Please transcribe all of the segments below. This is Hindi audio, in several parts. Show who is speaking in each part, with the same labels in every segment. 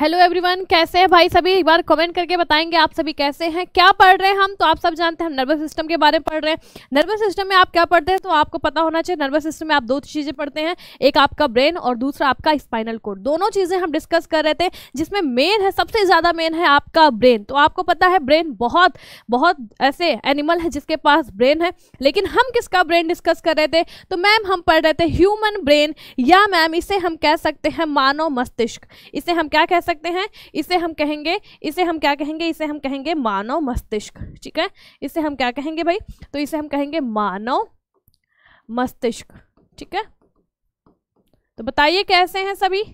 Speaker 1: हेलो एवरीवन कैसे हैं भाई सभी एक बार कमेंट करके बताएंगे आप सभी कैसे हैं क्या पढ़ रहे हैं हम तो आप सब जानते हैं हम नर्वस सिस्टम के बारे में पढ़ रहे हैं नर्वस सिस्टम में आप क्या पढ़ते हैं तो आपको पता होना चाहिए नर्वस सिस्टम में आप दो चीज़ें पढ़ते हैं एक आपका ब्रेन और दूसरा आपका स्पाइनल कोड दोनों चीज़ें हम डिस्कस कर रहे थे जिसमें मेन है सबसे ज़्यादा मेन है आपका ब्रेन तो आपको पता है ब्रेन बहुत बहुत ऐसे एनिमल है जिसके पास ब्रेन है लेकिन हम किसका ब्रेन डिस्कस कर रहे थे तो मैम हम पढ़ रहे थे ह्यूमन ब्रेन या मैम इसे हम कह सकते हैं मानव मस्तिष्क इसे हम क्या कह सकते सकते हैं इसे हम कहेंगे इसे हम क्या कहेंगे इसे हम कहेंगे मानव मस्तिष्क ठीक है इसे हम क्या कहेंगे भाई तो इसे हम कहेंगे मानव मस्तिष्क ठीक है तो बताइए कैसे हैं सभी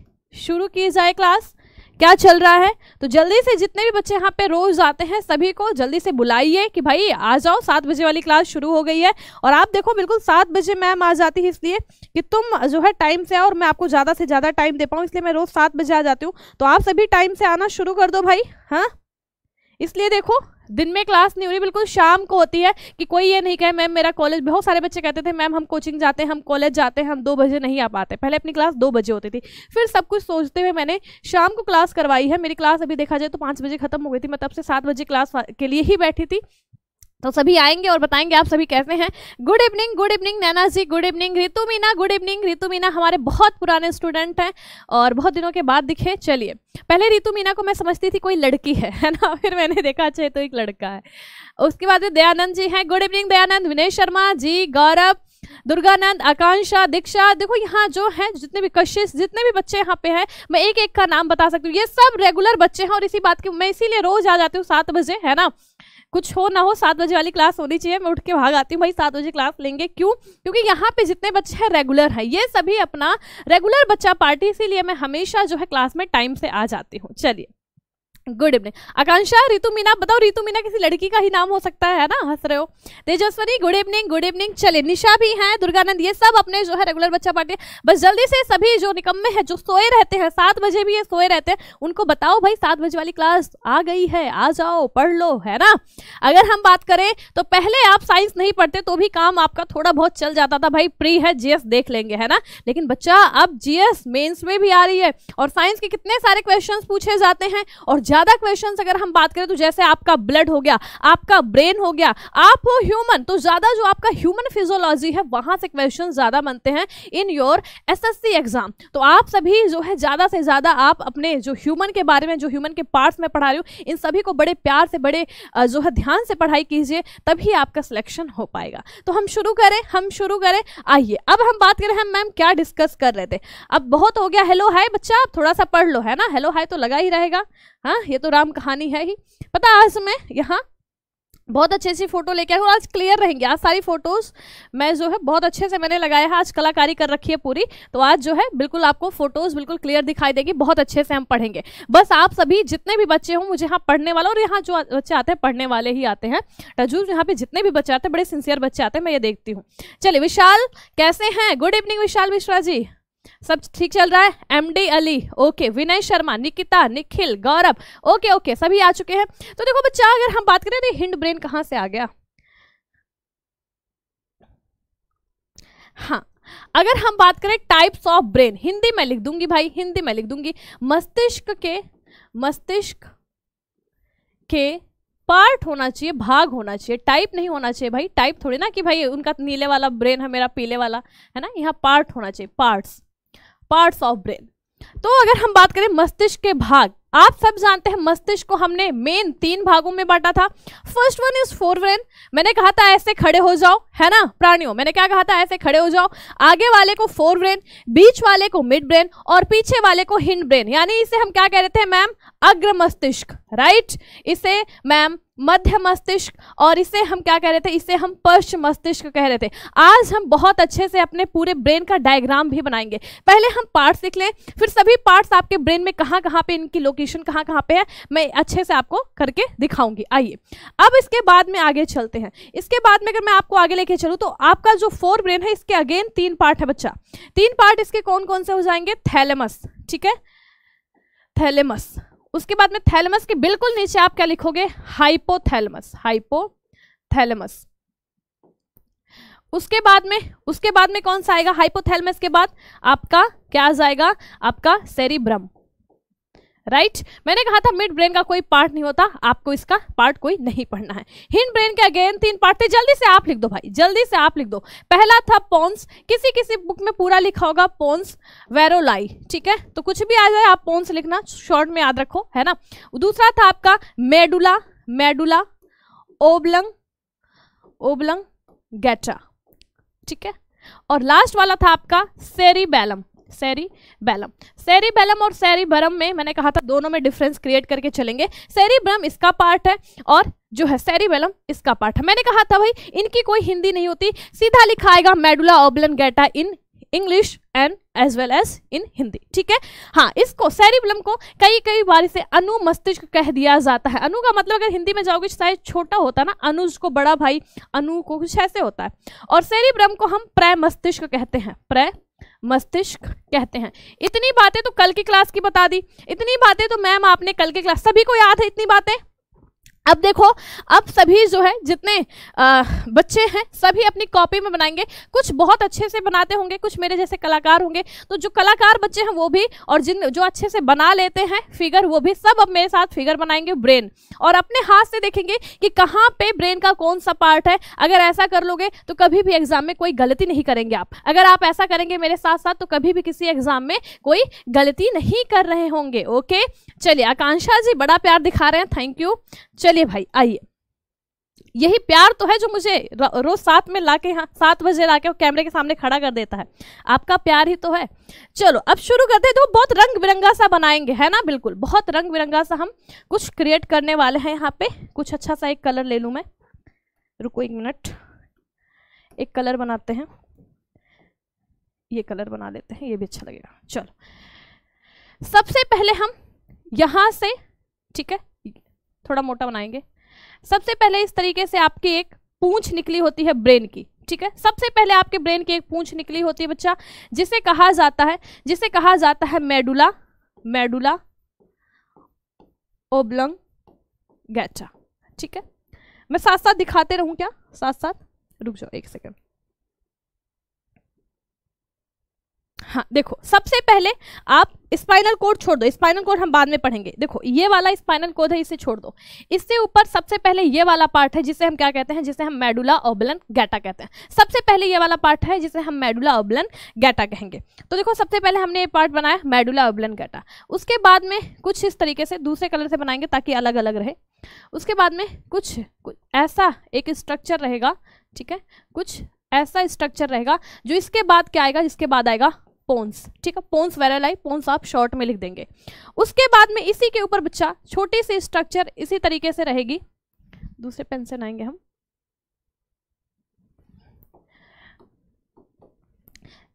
Speaker 1: शुरू की जाए क्लास क्या चल रहा है तो जल्दी से जितने भी बच्चे यहाँ पे रोज आते हैं सभी को जल्दी से बुलाइए कि भाई आ जाओ सात बजे वाली क्लास शुरू हो गई है और आप देखो बिल्कुल सात बजे मैम आ जाती है इसलिए कि तुम जो है टाइम से आओ और मैं आपको ज़्यादा से ज़्यादा टाइम दे पाऊँ इसलिए मैं रोज़ सात बजे आ जाती हूँ तो आप सभी टाइम से आना शुरू कर दो भाई हाँ इसलिए देखो दिन में क्लास नहीं हो रही बिल्कुल शाम को होती है कि कोई ये नहीं कहे मैम मेरा कॉलेज बहुत सारे बच्चे कहते थे मैम हम कोचिंग जाते हैं हम कॉलेज जाते हैं हम दो बजे नहीं आ पाते पहले अपनी क्लास दो बजे होती थी फिर सब कुछ सोचते हुए मैंने शाम को क्लास करवाई है मेरी क्लास अभी देखा जाए तो पाँच बजे खत्म हो गई थी मैं तब से सात बजे क्लास के लिए ही बैठी थी तो सभी आएंगे और बताएंगे आप सभी कैसे हैं good evening good evening Naina ji good evening Ritu Meena good evening Ritu Meena हमारे बहुत पुराने स्टूडेंट हैं और बहुत दिनों के बाद दिखे चलिए पहले रितु मीना को मैं समझती थी कोई लड़की है है ना फिर मैंने देखा अच्छा तो एक लड़का है उसके बाद दयानंद जी हैं गुड इवनिंग दयानंद विनय शर्मा जी गौरव दुर्गानंद आकांक्षा दीक्षा देखो यहाँ जो है जितने भी कशिश जितने भी बच्चे यहाँ पे हैं मैं एक एक का नाम बता सकती हूँ ये सब रेगुलर बच्चे हैं और इसी बात की मैं इसीलिए रोज आ जाती हूँ सात बजे है ना कुछ हो ना हो सात बजे वाली क्लास होनी चाहिए मैं उठ के भाग आती हूँ भाई सात बजे क्लास लेंगे क्यों क्योंकि यहाँ पे जितने बच्चे हैं रेगुलर हैं ये सभी अपना रेगुलर बच्चा पार्टी इसीलिए मैं हमेशा जो है क्लास में टाइम से आ जाती हूँ चलिए गुड इवनिंग आकांक्षा रितु मीना बताओ रितु मीना किसी लड़की का ही नाम हो सकता है ना हंस रहे हो Tejaswini good evening good evening चले निशा भी हैं दुर्गानंद ये सब अपने जो है रेगुलर बच्चा पार्टी बस जल्दी से सभी जो निकम्मे हैं जो सोए रहते हैं सात बजे भी ये सोए रहते हैं उनको बताओ भाई सात बजे वाली क्लास आ गई है आ जाओ पढ़ लो है ना अगर हम बात करें तो पहले आप साइंस नहीं पढ़ते तो भी काम आपका थोड़ा बहुत चल जाता था भाई प्री है जीएस देख लेंगे है ना लेकिन बच्चा अब जीएस मेन्स में भी आ रही है और साइंस के कितने सारे क्वेश्चन पूछे जाते हैं और ज्यादा क्वेश्चन अगर हम बात करें तो जैसे आपका ब्लड हो गया आपका ब्रेन हो गया आप हो ह्यूमन तो ज्यादा जो आपका ह्यूमन फिजियोलॉजी है वहां से क्वेश्चन ज्यादा बनते हैं इन योर एसएससी एग्जाम तो आप सभी जो है ज्यादा से ज्यादा आप अपने जो ह्यूमन के बारे में जो ह्यूमन के पार्ट्स में पढ़ा रही हूँ इन सभी को बड़े प्यार से बड़े जो है ध्यान से पढ़ाई कीजिए तभी आपका सिलेक्शन हो पाएगा तो हम शुरू करें हम शुरू करें आइए अब हम बात करें हम मैम क्या डिस्कस कर रहे थे अब बहुत हो गया हेलो हाय बच्चा आप थोड़ा सा पढ़ लो है ना हेलो हाय तो लगा ही रहेगा हाँ ये तो राम कहानी है ही पता आज मैं यहाँ बहुत अच्छे से फोटो लेके आई हूँ आज क्लियर रहेंगे आज सारी फोटोज मैं जो है बहुत अच्छे से मैंने लगाया है आज कलाकारी कर रखी है पूरी तो आज जो है बिल्कुल आपको फोटोज बिल्कुल क्लियर दिखाई देगी बहुत अच्छे से हम पढ़ेंगे बस आप सभी जितने भी बच्चे हो मुझे यहाँ पढ़ने वाले और यहाँ जो बच्चे आते हैं पढ़ने वाले ही आते हैं टजूर यहाँ पे जितने भी बच्चे आते हैं बड़े सिंसियर बच्चे आते हैं मैं ये देखती हूँ चलिए विशाल कैसे हैं गुड इवनिंग विशाल मिश्रा जी सब ठीक चल रहा है MD Ali okay Vinay Sharma Nikita Nikhil Gaurav okay okay सभी आ चुके हैं तो देखो बच्चा अगर हम बात करें तो हिंड ब्रेन कहां से आ गया हाँ अगर हम बात करें टाइप्स ऑफ ब्रेन हिंदी में लिख दूंगी भाई हिंदी में लिख दूंगी मस्तिष्क के मस्तिष्क के पार्ट होना चाहिए भाग होना चाहिए टाइप नहीं होना चाहिए भाई टाइप थोड़ी ना कि भाई उनका नीले वाला ब्रेन है मेरा पीले वाला है ना यहाँ पार्ट होना चाहिए पार्ट्स पार्ट्स ऑफ ब्रेन तो अगर हम बात करें मस्तिष्क के भाग आप सब जानते हैं मस्तिष्क को हमने मेन तीन भागों में बांटा था first one is forebrain मैंने कहा था ऐसे खड़े हो जाओ है ना प्राणियों मैंने क्या कहा था ऐसे खड़े हो जाओ आगे वाले को फोर ब्रेन बीच वाले को मिड ब्रेन और पीछे वाले को हिंड ब्रेन यानी इसे हम क्या कह रहे थे मैम अग्र मस्तिष्क राइट इसे मैम मध्य मस्तिष्क और इसे हम क्या कह रहे थे इसे हम पश्च मस्तिष्क कह रहे थे आज हम बहुत अच्छे से अपने पूरे ब्रेन का डायग्राम भी बनाएंगे पहले हम पार्ट्स सीख लें फिर सभी पार्ट्स आपके ब्रेन में कहाँ कहाँ पे इनकी लोकेशन कहाँ कहाँ पे है मैं अच्छे से आपको करके दिखाऊंगी आइए अब इसके बाद में आगे चलते हैं इसके बाद में अगर मैं आपको आगे लेके चलूँ तो आपका जो फोर ब्रेन है इसके अगेन तीन पार्ट है बच्चा तीन पार्ट इसके कौन कौन से हो जाएंगे थैलेमस ठीक है थैलेमस उसके बाद में थैलमस के बिल्कुल नीचे आप क्या लिखोगे हाइपोथैलमस हाइपोथैलमस उसके बाद में उसके बाद में कौन सा आएगा हाइपोथैलमस के बाद आपका क्या आ जाएगा आपका सेरिब्रम राइट right? मैंने कहा था मिड ब्रेन का कोई पार्ट नहीं होता आपको इसका पार्ट कोई नहीं पढ़ना है हिंड ब्रेन के अगेन तीन पार्ट थे जल्दी से आप लिख दो भाई जल्दी से आप लिख दो पहला था पोन्स किसी किसी बुक में पूरा लिखा होगा पोन्स वेरोलाई ठीक है तो कुछ भी आ जाए आप पोन्स लिखना शॉर्ट में याद रखो है ना दूसरा था आपका मेडुला मेडुला ओबलंग ओबलंग गैटा ठीक है और लास्ट वाला था आपका सेरीबैलम सैरी बैलम सैरी बैलम और सैरी भरम में मैंने कहा था दोनों में डिफरेंस क्रिएट करके चलेंगे सैरी भ्रम इसका पार्ट है और जो है सैरी बैलम इसका पार्ट है मैंने कहा था भाई इनकी कोई हिंदी नहीं होती सीधा लिखा आएगा medulla oblongata in English and as well as in Hindi ठीक है हाँ इसको बलम को कई कई बार इसे अनु मस्तिष्क कह दिया जाता है अनु का मतलब अगर हिंदी में जाओगे शायद छोटा होता है ना अनुज को बड़ा भाई अनु को कुछ ऐसे होता है और सेरिब्रम को हम प्रय मस्तिष्क कहते हैं प्रय मस्तिष्क कहते हैं इतनी बातें तो कल की क्लास की बता दी इतनी बातें तो मैम आपने कल की क्लास सभी को याद है इतनी बातें अब देखो अब सभी जो है जितने आ, बच्चे हैं सभी अपनी कॉपी में बनाएंगे कुछ बहुत अच्छे से बनाते होंगे कुछ मेरे जैसे कलाकार होंगे तो जो कलाकार बच्चे हैं वो भी और जिन जो अच्छे से बना लेते हैं फिगर वो भी सब अब मेरे साथ फिगर बनाएंगे ब्रेन और अपने हाथ से देखेंगे कि कहाँ पे ब्रेन का कौन सा पार्ट है अगर ऐसा कर लोगे तो कभी भी एग्जाम में कोई गलती नहीं करेंगे आप अगर आप ऐसा करेंगे मेरे साथ साथ तो कभी भी किसी एग्जाम में कोई गलती नहीं कर रहे होंगे ओके चलिए आकांक्षा जी बड़ा प्यार दिखा रहे हैं थैंक यू चलिए भाई आइए यही प्यार तो है जो मुझे रोज सात में लाके यहाँ सात बजे लाके कैमरे के सामने खड़ा कर देता है आपका प्यार ही तो है चलो अब शुरू करते हैं तो बहुत रंग बिरंगा सा बनाएंगे है ना बिल्कुल बहुत रंग बिरंगा सा हम कुछ क्रिएट करने वाले हैं यहाँ पे कुछ अच्छा सा एक कलर ले लूँ मैं रुको एक मिनट एक कलर बनाते हैं ये कलर बना लेते हैं ये भी अच्छा लगेगा चलो सबसे पहले हम यहाँ से ठीक है थोड़ा मोटा बनाएंगे सबसे पहले इस तरीके से आपकी एक पूंछ निकली होती है ब्रेन की ठीक है सबसे पहले आपके ब्रेन की एक पूंछ निकली होती है बच्चा जिसे कहा जाता है जिसे कहा जाता है मेडुला मेडुला ओब्लंग गैचा ठीक है मैं साथ साथ दिखाते रहूं क्या साथ साथ रुक जाओ एक सेकंड हाँ देखो सबसे पहले आप स्पाइनल कोड छोड़ दो स्पाइनल कोड हम बाद में पढ़ेंगे देखो ये वाला स्पाइनल कोड है इसे छोड़ दो इससे ऊपर सबसे पहले ये वाला पार्ट है जिसे हम क्या कहते हैं जिसे हम मेडुला ओबलन गैटा कहते हैं सबसे पहले ये वाला पार्ट है जिसे हम मेडुला ओबलन गैटा कहेंगे तो देखो सबसे पहले हमने ये पार्ट बनाया मेडुला ओबलन गैटा उसके बाद में कुछ इस तरीके से दूसरे कलर से बनाएंगे ताकि अलग अलग रहे उसके बाद में कुछ, ऐसा एक स्ट्रक्चर रहेगा ठीक है कुछ ऐसा स्ट्रक्चर रहेगा जो इसके बाद क्या आएगा जिसके बाद आएगा पोन्स ठीक है पोन्स वायरल आई पोन्स आप शॉर्ट में लिख देंगे उसके बाद में इसी के ऊपर बच्चा छोटी सी स्ट्रक्चर इसी तरीके से रहेगी दूसरे पेन से आएंगे हम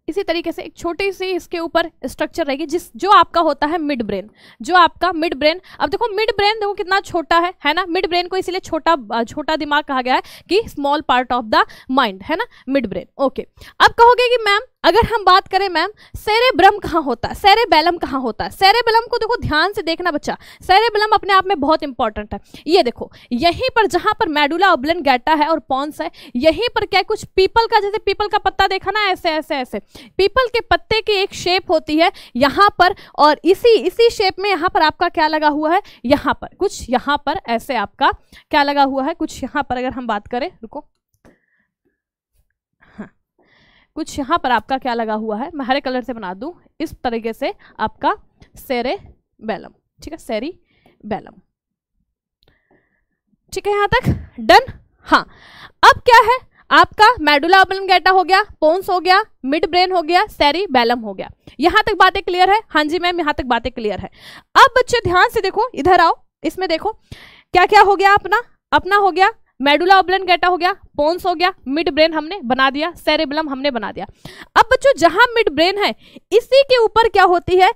Speaker 1: इसी तरीके से एक छोटी सी इसके ऊपर स्ट्रक्चर रहेगी जिस जो आपका होता है मिड ब्रेन जो आपका मिड ब्रेन अब देखो मिड ब्रेन देखो कितना छोटा है है ना मिड ब्रेन को इसीलिए छोटा छोटा दिमाग कहा गया है कि small part of the mind है ना मिड ब्रेन ओके अब कहोगे कि मैम अगर हम बात करें मैम सेरेब्रम कहाँ होता है सेरेबेलम कहाँ होता है सेरेबेलम को देखो ध्यान से देखना बच्चा सेरेबेलम अपने आप में बहुत इंपॉर्टेंट है ये देखो यहीं पर जहाँ पर मेडुला ओब्लन गैटा है और पॉन्स है यहीं पर क्या कुछ पीपल का जैसे पीपल का पत्ता देखा ना ऐसे ऐसे ऐसे पीपल के पत्ते की एक शेप होती है यहाँ पर और इसी इसी शेप में यहाँ पर आपका क्या लगा हुआ है यहाँ पर कुछ यहाँ पर ऐसे आपका क्या लगा हुआ है कुछ यहाँ पर अगर हम बात करें रुको कुछ यहाँ पर आपका क्या लगा हुआ है मैं हरे कलर से बना दूँ इस तरीके से आपका सेरे बैलम ठीक है सेरी बैलम ठीक है यहाँ तक डन हाँ अब क्या है आपका मेडुला ऑबलंगेटा हो गया पोन्स हो गया मिड ब्रेन हो गया सैरी बैलम हो गया यहां तक बातें क्लियर है हाँ जी मैम यहां तक बातें क्लियर है अब बच्चे ध्यान से देखो इधर आओ इसमें देखो क्या क्या हो गया अपना अपना हो गया मेडुला गेटा हो गया पोन्स हो गया मिड ब्रेन हमने बना दिया सेरेबलम हमने बना दिया अब बच्चों जहां मिड ब्रेन है इसी के ऊपर क्या होती है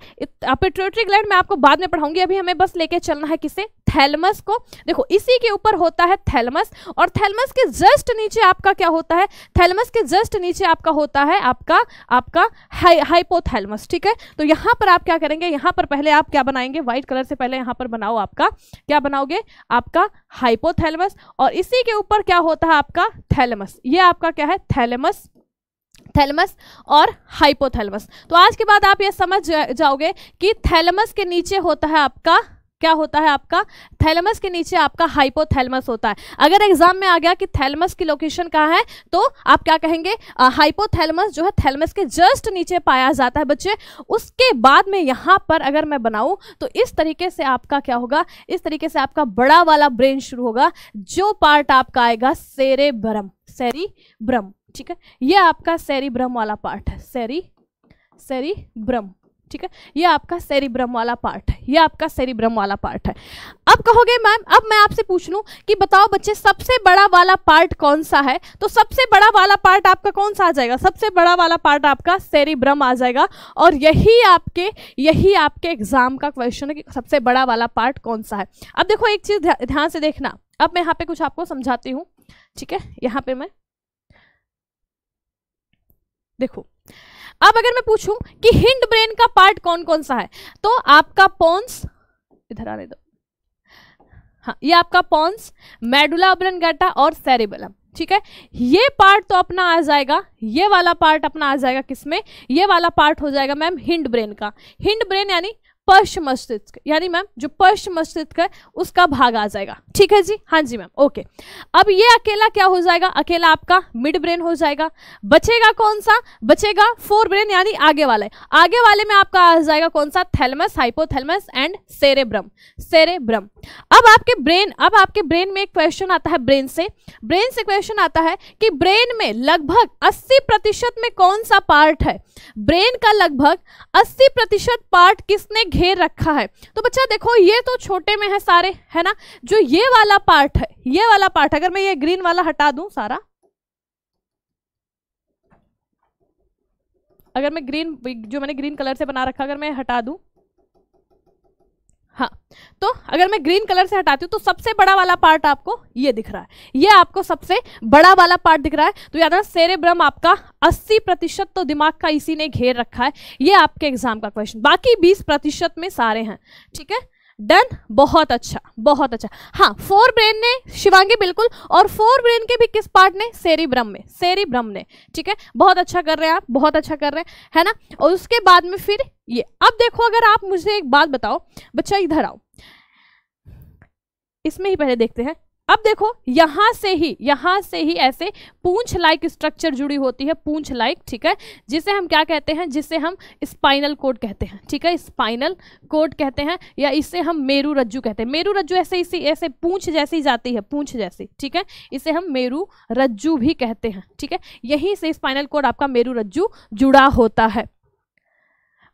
Speaker 1: पिट्यूटरी ग्लैंड मैं आपको बाद में पढ़ाऊंगी अभी हमें बस लेके चलना है किसे थैलमस को देखो इसी के ऊपर होता है थैलमस और थैलमस के जस्ट नीचे आपका क्या होता है थैलमस के जस्ट नीचे आपका होता है आपका आपका हाइपोथैलमस ठीक है तो यहां पर आप क्या करेंगे यहां पर पहले आप क्या बनाएंगे व्हाइट कलर से पहले यहां पर बनाओ आपका क्या बनाओगे आपका हाइपोथैलमस और इसी के ऊपर क्या होता है आपका थैलेमस ये आपका क्या है थैलेमस थैलेमस और हाइपोथैलेमस तो आज के बाद आप ये समझ जाओगे कि थैलेमस के नीचे होता है आपका क्या होता है आपका थैलमस के नीचे आपका हाइपोथैलमस होता है अगर एग्जाम में आ गया कि थैलमस की लोकेशन कहाँ है तो आप क्या कहेंगे हाइपोथैलमस जो है थैलमस के जस्ट नीचे पाया जाता है बच्चे उसके बाद में यहाँ पर अगर मैं बनाऊँ तो इस तरीके से आपका क्या होगा इस तरीके से आपका बड़ा वाला ब्रेन शुरू होगा जो पार्ट आपका आएगा सेरे भ्रम सेरी ठीक है यह आपका सैरी वाला पार्ट है सेरी सेरी ठीक है ये आपका सेरिब्रम वाला पार्ट है ये आपका सेरिब्रम वाला पार्ट है अब कहोगे मैम अब मैं आपसे पूछ लूँ कि बताओ बच्चे सबसे बड़ा वाला पार्ट कौन सा है तो सबसे बड़ा वाला पार्ट आपका कौन सा आ जाएगा सबसे बड़ा वाला पार्ट आपका सेरिब्रम आ जाएगा और यही आपके यही आपके एग्जाम का क्वेश्चन है कि सबसे बड़ा वाला पार्ट कौन सा है अब देखो एक चीज़ ध्यान से देखना अब मैं यहाँ पे कुछ आपको समझाती हूँ ठीक है यहाँ पे मैं देखो अब अगर मैं पूछूं कि हिंड ब्रेन का पार्ट कौन कौन सा है तो आपका पॉन्स इधर आने दो हाँ ये आपका पॉन्स मेडुला अब्रन गाटा और सेरेबलम ठीक है ये पार्ट तो अपना आ जाएगा ये वाला पार्ट अपना आ जाएगा किसमें ये वाला पार्ट हो जाएगा मैम हिंड ब्रेन का हिंड ब्रेन यानी पश्च मस्तिष्क यानी मैम जो पश्च मस्तिष्क है उसका भाग आ जाएगा ठीक है जी हाँ जी मैम ओके अब ये अकेला क्या हो जाएगा अकेला आपका मिड ब्रेन हो जाएगा बचेगा कौन सा बचेगा फोर ब्रेन यानी आगे वाले आगे वाले में आपका आ जाएगा कौन सा thalamus hypothalamus and cerebrum cerebrum अब आपके ब्रेन अब आपके ब्रेन में एक क्वेश्चन आता है ब्रेन से ब्रेन से क्वेश्चन आता है कि ब्रेन में लगभग अस्सी में कौन सा पार्ट है ब्रेन का लगभग अस्सी पार्ट किसने घेर रखा है तो बच्चा देखो ये तो छोटे में है सारे है ना जो ये वाला पार्ट है ये वाला पार्ट अगर मैं ये ग्रीन वाला हटा दूं सारा अगर मैं ग्रीन जो मैंने ग्रीन कलर से बना रखा अगर मैं हटा दूं हाँ तो अगर मैं ग्रीन कलर से हटाती हूँ तो सबसे बड़ा वाला पार्ट आपको ये दिख रहा है ये आपको सबसे बड़ा वाला पार्ट दिख रहा है तो याद रखना सेरेब्रम आपका 80 प्रतिशत तो दिमाग का इसी ने घेर रखा है ये आपके एग्जाम का क्वेश्चन बाकी 20 प्रतिशत में सारे हैं ठीक है डन बहुत अच्छा बहुत अच्छा हाँ फोर ब्रेन ने शिवांगी बिल्कुल और फोर ब्रेन के भी किस पार्ट ने सेरी ब्रह्म में सेरी ब्रह्म ने ठीक है बहुत अच्छा कर रहे हैं आप बहुत अच्छा कर रहे हैं है ना और उसके बाद में फिर ये अब देखो अगर आप मुझे एक बात बताओ बच्चा इधर आओ इसमें ही पहले देखते हैं अब देखो यहां से ही यहाँ से ही ऐसे पूंछ लाइक स्ट्रक्चर जुड़ी होती है पूंछ लाइक ठीक है जिसे हम क्या कहते हैं जिसे हम स्पाइनल कोड कहते हैं ठीक है स्पाइनल कोड कहते हैं या इसे हम मेरू रज्जू कहते हैं मेरू रज्जू ऐसे इसी ऐसे पूंछ जैसी जाती है पूंछ जैसी ठीक है इसे हम मेरू रज्जू भी कहते हैं ठीक है यहीं से स्पाइनल कोड आपका मेरू रज्जू जुड़ा होता है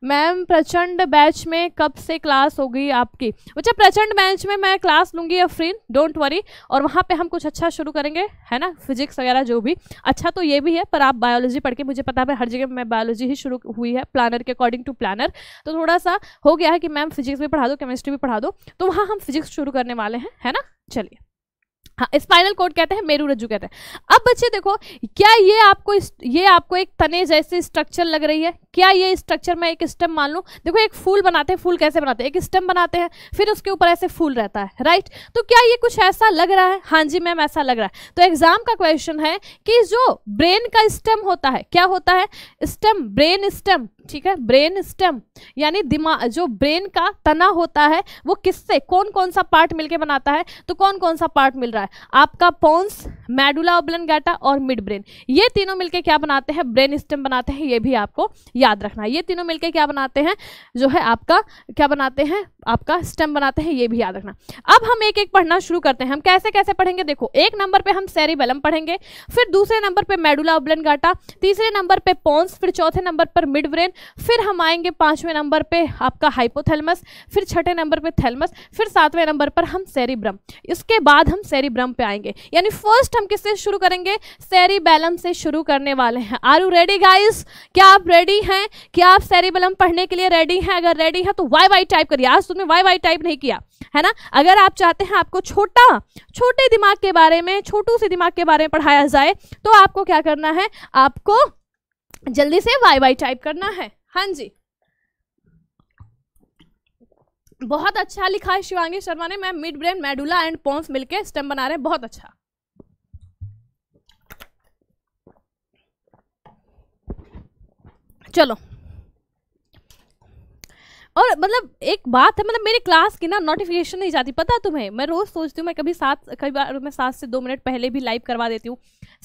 Speaker 1: मैम प्रचंड बैच में कब से क्लास होगी आपकी बच्चा प्रचंड बैच में मैं क्लास लूँगी फ्री डोंट वरी और वहाँ पे हम कुछ अच्छा शुरू करेंगे है ना फिजिक्स वगैरह जो भी अच्छा तो ये भी है पर आप बायोलॉजी पढ़ के मुझे पता है हर जगह मैं बायोलॉजी ही शुरू हुई है प्लानर के अकॉर्डिंग टू प्लानर तो थोड़ा सा हो गया है कि मैम फिजिक्स भी पढ़ा दो केमिस्ट्री भी पढ़ा दो तो वहाँ हम फिजिक्स शुरू करने वाले हैं है ना चलिए हाँ स्पाइनल कोड कहते हैं मेरू रज्जू कहते हैं अब बच्चे देखो क्या ये आपको ये आपको एक तने जैसे स्ट्रक्चर लग रही है क्या ये स्ट्रक्चर में एक स्टेम मान लू देखो एक फूल बनाते हैं फूल कैसे बनाते हैं एक स्टेम बनाते हैं फिर उसके ऊपर ऐसे फूल रहता है राइट तो क्या ये कुछ ऐसा लग रहा है हाँ जी मैम ऐसा लग रहा है तो एग्जाम का क्वेश्चन है कि जो ब्रेन का स्टेम होता है क्या होता है स्टेम ब्रेन स्टेम ठीक है ब्रेन स्टेम यानी दिमाग जो ब्रेन का तना होता है वो किससे कौन कौन सा पार्ट मिलके बनाता है तो कौन कौन सा पार्ट मिल रहा है आपका पोन्स मेडुला ओब्लनगाटा और मिड ब्रेन ये तीनों मिलके क्या बनाते हैं ब्रेन स्टेम बनाते हैं ये भी आपको याद रखना है ये तीनों मिलके क्या बनाते हैं जो है आपका क्या बनाते हैं आपका स्टेम बनाते हैं ये भी याद रखना अब हम एक एक पढ़ना शुरू करते हैं हम कैसे कैसे पढ़ेंगे देखो एक नंबर पर हम सेरिबेलम पढ़ेंगे फिर दूसरे नंबर पर मेडुला गाटा तीसरे नंबर पर पोन्स फिर चौथे नंबर पर मिड ब्रेन फिर हम आएंगे पाँचवें नंबर पे आपका हाइपोथैलमस फिर छठे नंबर पे थैलमस फिर सातवें नंबर पर हम सेरिब्रम इसके बाद हम सेरिब्रम पे आएंगे यानी फर्स्ट हम किससे शुरू करेंगे सेरिबेलम से शुरू करने वाले हैं आर यू रेडी गाइस क्या आप रेडी हैं क्या आप सेरिबेलम पढ़ने के लिए रेडी हैं अगर रेडी है तो वाई वाई टाइप करिए आज तुमने वाई वाई टाइप नहीं किया है ना अगर आप चाहते हैं आपको छोटा छोटे दिमाग के बारे में छोटू से दिमाग के बारे में पढ़ाया जाए तो आपको क्या करना है आपको जल्दी से वाई वाई टाइप करना है हाँ जी बहुत अच्छा लिखा है शिवांगी शर्मा ने मैं midbrain medulla and pons मिलके स्टेम बना रहे हैं बहुत अच्छा चलो और मतलब एक बात है मतलब मेरी क्लास की ना नोटिफिकेशन नहीं जाती पता तुम्हें मैं रोज़ सोचती हूँ मैं कभी सात कभी बार मैं सात से दो मिनट पहले भी लाइव करवा देती हूँ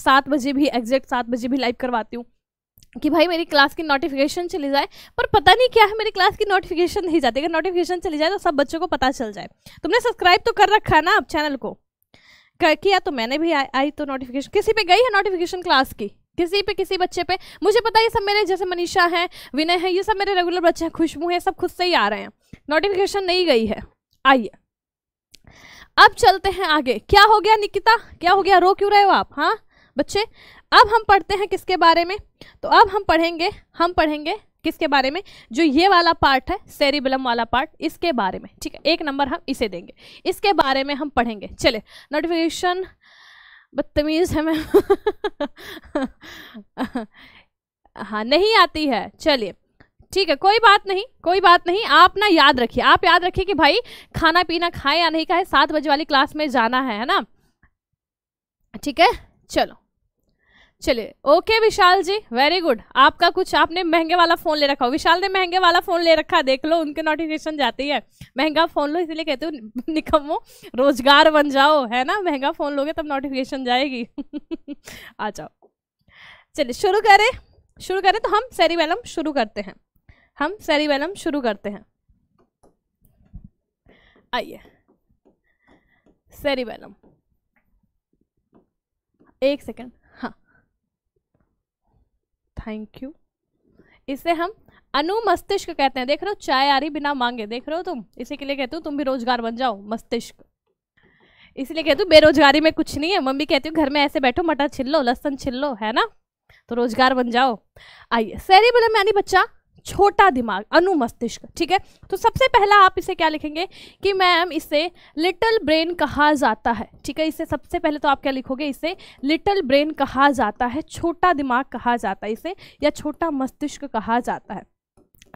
Speaker 1: सात बजे भी एग्जैक्ट सात बजे भी लाइव करवाती हूँ कि भाई मेरी क्लास की नोटिफिकेशन चली जाए पर पता नहीं क्या है मेरी क्लास की नोटिफिकेशन नहीं जाती अगर नोटिफिकेशन चली जाए तो सब बच्चों को पता चल जाए तुमने सब्सक्राइब तो कर रखा है ना अब चैनल को कर किया तो मैंने भी आई तो नोटिफिकेशन किसी पे गई है नोटिफिकेशन क्लास की किसी पे किसी बच्चे पे मुझे पता है सब मेरे जैसे मनीषा हैं विनय हैं ये सब मेरे रेगुलर बच्चे हैं खुशबू हैं सब खुद से ही आ रहे हैं नोटिफिकेशन नहीं गई है आइए अब चलते हैं आगे क्या हो गया निकिता क्या हो गया रो क्यों रहे हो आप हाँ बच्चे अब हम पढ़ते हैं किसके बारे में तो अब हम पढ़ेंगे हम पढ़ेंगे किसके बारे में जो ये वाला पार्ट है सेरिबलम वाला पार्ट इसके बारे में ठीक है एक नंबर हम इसे देंगे इसके बारे में हम पढ़ेंगे चले नोटिफिकेशन बदतमीज़ है मैम हाँ नहीं आती है चलिए ठीक है कोई बात नहीं कोई बात नहीं आप ना याद रखिए आप याद रखिए कि भाई खाना पीना खाए या नहीं खाए सात बजे वाली क्लास में जाना है है ना ठीक है चलो चलिए okay Vishal ji very good आपका कुछ आपने महंगे वाला फोन ले रखा हो विशाल ने महंगे वाला फोन ले रखा देख लो उनके नोटिफिकेशन जाती है महंगा फोन लो इसलिए कहते हो निकमो रोजगार बन जाओ है ना महंगा फोन लोगे तब नोटिफिकेशन जाएगी आ जाओ चलिए शुरू करें शुरू करें तो हम वैलम शुरू करते हैं हम सेरिवेलम शुरू करते हैं आइए सेरिवेलम एक सेकेंड थैंक यू इसे हम अनु मस्तिष्क कहते हैं देख रहे हो चाय आ रही बिना मांगे देख रहे हो तुम इसी के लिए कहते हो तुम भी रोजगार बन जाओ मस्तिष्क इसलिए कहती हूँ बेरोजगारी में कुछ नहीं है मम्मी कहती हूँ घर में ऐसे बैठो मटर छिल लो लहसन छिल लो है ना तो रोजगार बन जाओ आइए सैरी बोले मैं बच्चा छोटा दिमाग अनुमस्तिष्क ठीक है तो सबसे पहला आप इसे क्या लिखेंगे कि मैम इसे लिटल ब्रेन कहा जाता है ठीक है इसे सबसे पहले तो आप क्या लिखोगे इसे लिटल ब्रेन कहा जाता है छोटा दिमाग कहा जाता है इसे या छोटा मस्तिष्क कहा जाता है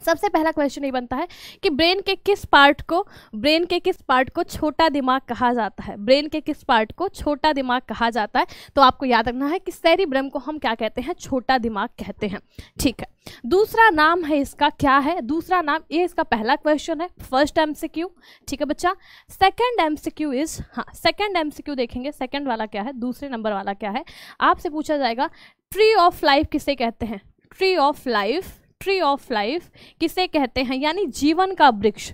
Speaker 1: सबसे पहला क्वेश्चन ये बनता है कि ब्रेन के किस पार्ट को ब्रेन के किस पार्ट को छोटा दिमाग कहा जाता है ब्रेन के किस पार्ट को छोटा दिमाग कहा जाता है तो आपको याद रखना है कि सैरी ब्रम को हम क्या कहते हैं छोटा दिमाग कहते हैं ठीक है दूसरा नाम है इसका क्या है दूसरा नाम ये इसका पहला क्वेश्चन है फर्स्ट एम ठीक है बच्चा सेकेंड एम इज हाँ सेकेंड एम देखेंगे सेकेंड वाला क्या है दूसरे नंबर वाला क्या है आपसे पूछा जाएगा ट्री ऑफ लाइफ किसे कहते हैं tree of life tree of life किसे कहते हैं यानी जीवन का वृक्ष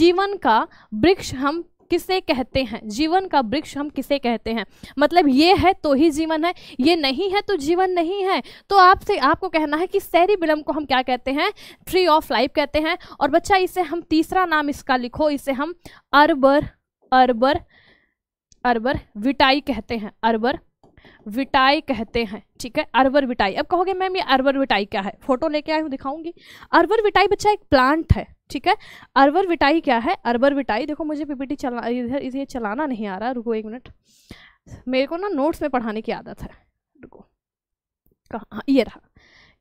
Speaker 1: जीवन का वृक्ष हम किसे कहते हैं जीवन का वृक्ष हम किसे कहते हैं मतलब ये है तो ही जीवन है ये नहीं है तो जीवन नहीं है तो आपसे आपको कहना है कि सैरी बिलम को हम क्या कहते हैं ट्री ऑफ लाइफ कहते हैं और बच्चा इसे हम तीसरा नाम इसका लिखो इसे हम अरबर अरबर अरबर विटाई कहते हैं अरबर विटाई कहते हैं ठीक है अरवर विटाई अब कहोगे मैम ये अरवर विटाई क्या है फोटो लेके आई हूँ दिखाऊंगी अरवर विटाई बच्चा एक प्लांट है ठीक है अरवर विटाई क्या है अरवर विटाई देखो मुझे पीपीटी चला इधर इसे चलाना नहीं आ रहा रुको एक मिनट मेरे को ना नोट्स में पढ़ाने की आदत है रुको कहा हाँ, ये रहा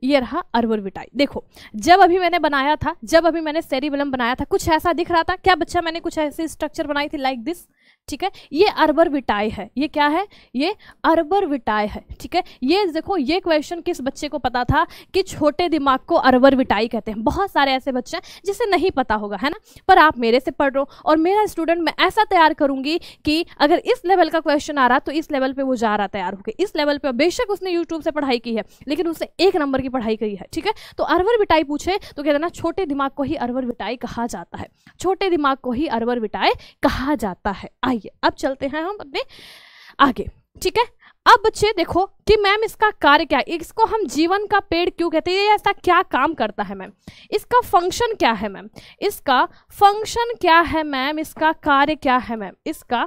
Speaker 1: ये रहा अरवर विटाई देखो जब अभी मैंने बनाया था जब अभी मैंने सेरीबलम बनाया था कुछ ऐसा दिख रहा था क्या बच्चा मैंने कुछ ऐसी स्ट्रक्चर बनाई थी लाइक like दिस ठीक है ये अरबर विटाई है ये क्या है ये अरबर विटाई है ठीक है ये देखो ये क्वेश्चन किस बच्चे को पता था कि छोटे दिमाग को अरबर विटाई कहते हैं बहुत सारे ऐसे बच्चे हैं जिसे नहीं पता होगा है ना पर आप मेरे से पढ़ रहे हो और मेरा स्टूडेंट मैं ऐसा तैयार करूंगी कि अगर इस लेवल का क्वेश्चन आ रहा तो इस लेवल पर वो जा रहा तैयार होकर इस लेवल पर बेशक उसने यूट्यूब से पढ़ाई की है लेकिन उसने एक नंबर की पढ़ाई की है ठीक है तो अरवर विटाई पूछे तो कहते ना छोटे दिमाग को ही अरवर विटाई कहा जाता है छोटे दिमाग को ही अरवर विटाई कहा जाता है आइए अब चलते हैं हम अपने आगे ठीक है अब बच्चे देखो कि मैम इसका कार्य क्या है इसको हम जीवन का पेड़ क्यों कहते हैं ये ऐसा क्या काम करता है मैम इसका फंक्शन क्या है मैम इसका फंक्शन क्या है मैम इसका कार्य क्या है मैम इसका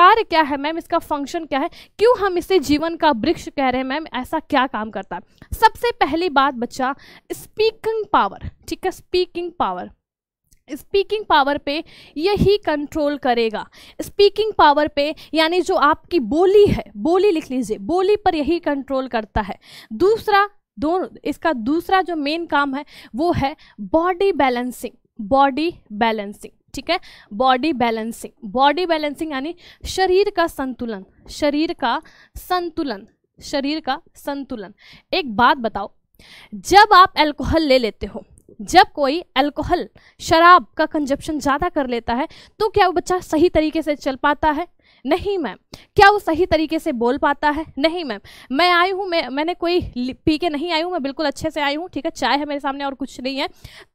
Speaker 1: कार्य क्या है मैम इसका फंक्शन क्या है क्यों हम इसे जीवन का वृक्ष कह रहे हैं मैम ऐसा क्या काम करता है सबसे पहली बात बच्चा स्पीकिंग पावर ठीक है स्पीकिंग पावर स्पीकिंग पावर पे यही कंट्रोल करेगा स्पीकिंग पावर पे यानी जो आपकी बोली है बोली लिख लीजिए बोली पर यही कंट्रोल करता है दूसरा दो इसका दूसरा जो मेन काम है वो है बॉडी बैलेंसिंग बॉडी बैलेंसिंग ठीक है बॉडी बैलेंसिंग बॉडी बैलेंसिंग यानी शरीर का संतुलन शरीर का संतुलन शरीर का संतुलन एक बात बताओ जब आप अल्कोहल ले लेते हो जब कोई अल्कोहल शराब का कंजप्शन ज़्यादा कर लेता है तो क्या वो बच्चा सही तरीके से चल पाता है नहीं मैम क्या वो सही तरीके से बोल पाता है नहीं मैम मैं आई हूँ मैं मैंने कोई पी के नहीं आई हूँ मैं बिल्कुल अच्छे से आई हूँ ठीक है चाय है मेरे सामने और कुछ नहीं है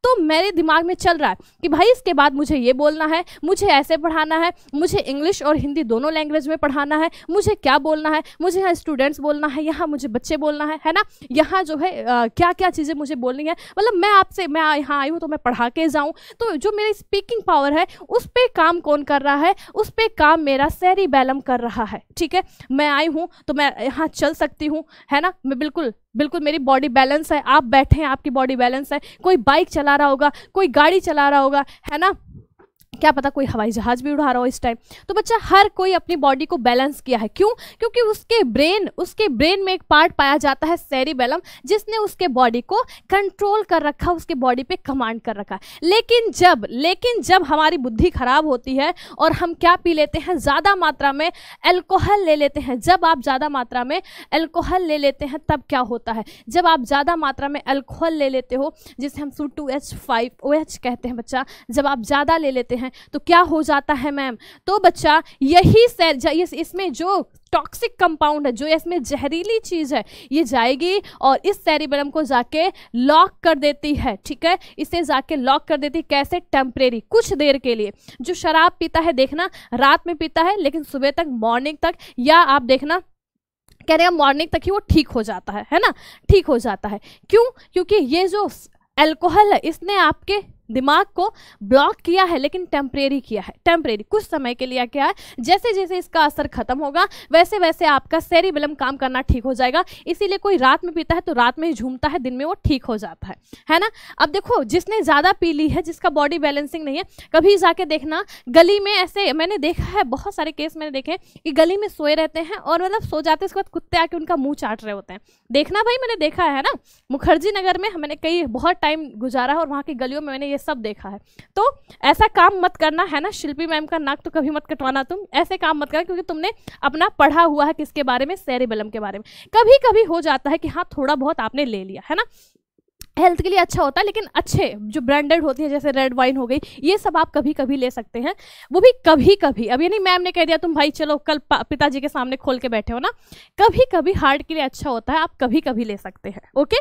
Speaker 1: तो मेरे दिमाग में चल रहा है कि भाई इसके बाद मुझे ये बोलना है मुझे ऐसे पढ़ाना है मुझे इंग्लिश और हिंदी दोनों लैंग्वेज में पढ़ाना है मुझे क्या बोलना है मुझे यहाँ स्टूडेंट्स बोलना है यहाँ मुझे बच्चे बोलना है है ना यहाँ जो है आ, क्या क्या चीज़ें मुझे बोलनी है मतलब मैं आपसे मैं यहाँ आई हूँ तो मैं पढ़ा के जाऊँ तो जो मेरी स्पीकिंग पावर है उस पर काम कौन कर रहा है उस पर काम मेरा से बैलम कर रहा है ठीक है मैं आई हूँ तो मैं यहाँ चल सकती हूँ है ना मैं बिल्कुल बिल्कुल मेरी बॉडी बैलेंस है आप बैठे हैं आपकी बॉडी बैलेंस है कोई बाइक चला रहा होगा कोई गाड़ी चला रहा होगा है ना क्या पता कोई हवाई जहाज भी उड़ा रहा हो इस टाइम तो बच्चा हर कोई अपनी बॉडी को बैलेंस किया है क्यों क्योंकि उसके ब्रेन उसके ब्रेन में एक पार्ट पाया जाता है सेरिबेलम जिसने उसके बॉडी को कंट्रोल कर रखा उसके बॉडी पे कमांड कर रखा लेकिन जब लेकिन जब हमारी बुद्धि खराब होती है और हम क्या पी लेते हैं ज़्यादा मात्रा में एल्कोहल ले लेते हैं जब आप ज़्यादा मात्रा में एल्कोहल ले लेते हैं तब क्या होता है जब आप ज़्यादा मात्रा में एल्कोहल ले लेते हो जिसे हम C two H five O H कहते हैं बच्चा जब आप ज़्यादा ले लेते हैं हैं तो क्या हो जाता है मैम तो बच्चा यही सेल इसमें जो टॉक्सिक कंपाउंड है जो इसमें जहरीली चीज़ है ये जाएगी और इस सेरिबरम को जाके लॉक कर देती है ठीक है इसे जाके लॉक कर देती है कैसे टेम्परेरी कुछ देर के लिए जो शराब पीता है देखना रात में पीता है लेकिन सुबह तक मॉर्निंग तक या आप देखना कह रहे हैं मॉर्निंग तक ही वो ठीक हो जाता है है ना ठीक हो जाता है क्यों क्योंकि ये जो एल्कोहल है इसने आपके दिमाग को ब्लॉक किया है लेकिन टेम्परेरी किया है टेम्परेरी कुछ समय के लिए क्या है जैसे जैसे इसका असर खत्म होगा वैसे वैसे आपका सेरिबलम काम करना ठीक हो जाएगा इसीलिए कोई रात में पीता है तो रात में ही झूमता है दिन में वो ठीक हो जाता है है ना अब देखो जिसने ज़्यादा पी ली है जिसका बॉडी बैलेंसिंग नहीं है कभी जाके देखना गली में ऐसे मैंने देखा है बहुत सारे केस मैंने देखे कि गली में सोए रहते हैं और मतलब सो जाते उसके बाद कुत्ते आके उनका मुँह चाट रहे होते हैं देखना भाई मैंने देखा है ना मुखर्जी नगर में मैंने कई बहुत टाइम गुजारा है और वहाँ की गलियों में मैंने ये सब देखा है तो ऐसा काम मत करना है ना शिल्पी मैम का नाक तो कभी मत कटवाना तुम ऐसे काम मत करना क्योंकि तुमने अपना पढ़ा हुआ है किसके बारे में सेरेबलम के बारे में कभी कभी हो जाता है कि हाँ थोड़ा बहुत आपने ले लिया है ना हेल्थ के लिए अच्छा होता है लेकिन अच्छे जो ब्रांडेड होते हैं जैसे रेड वाइन हो गई ये सब आप कभी कभी ले सकते हैं वो भी कभी कभी अब यानी मैम ने कह दिया तुम भाई चलो कल पिताजी के सामने खोल के बैठे हो ना कभी कभी हार्ट के लिए अच्छा होता है आप कभी कभी ले सकते हैं ओके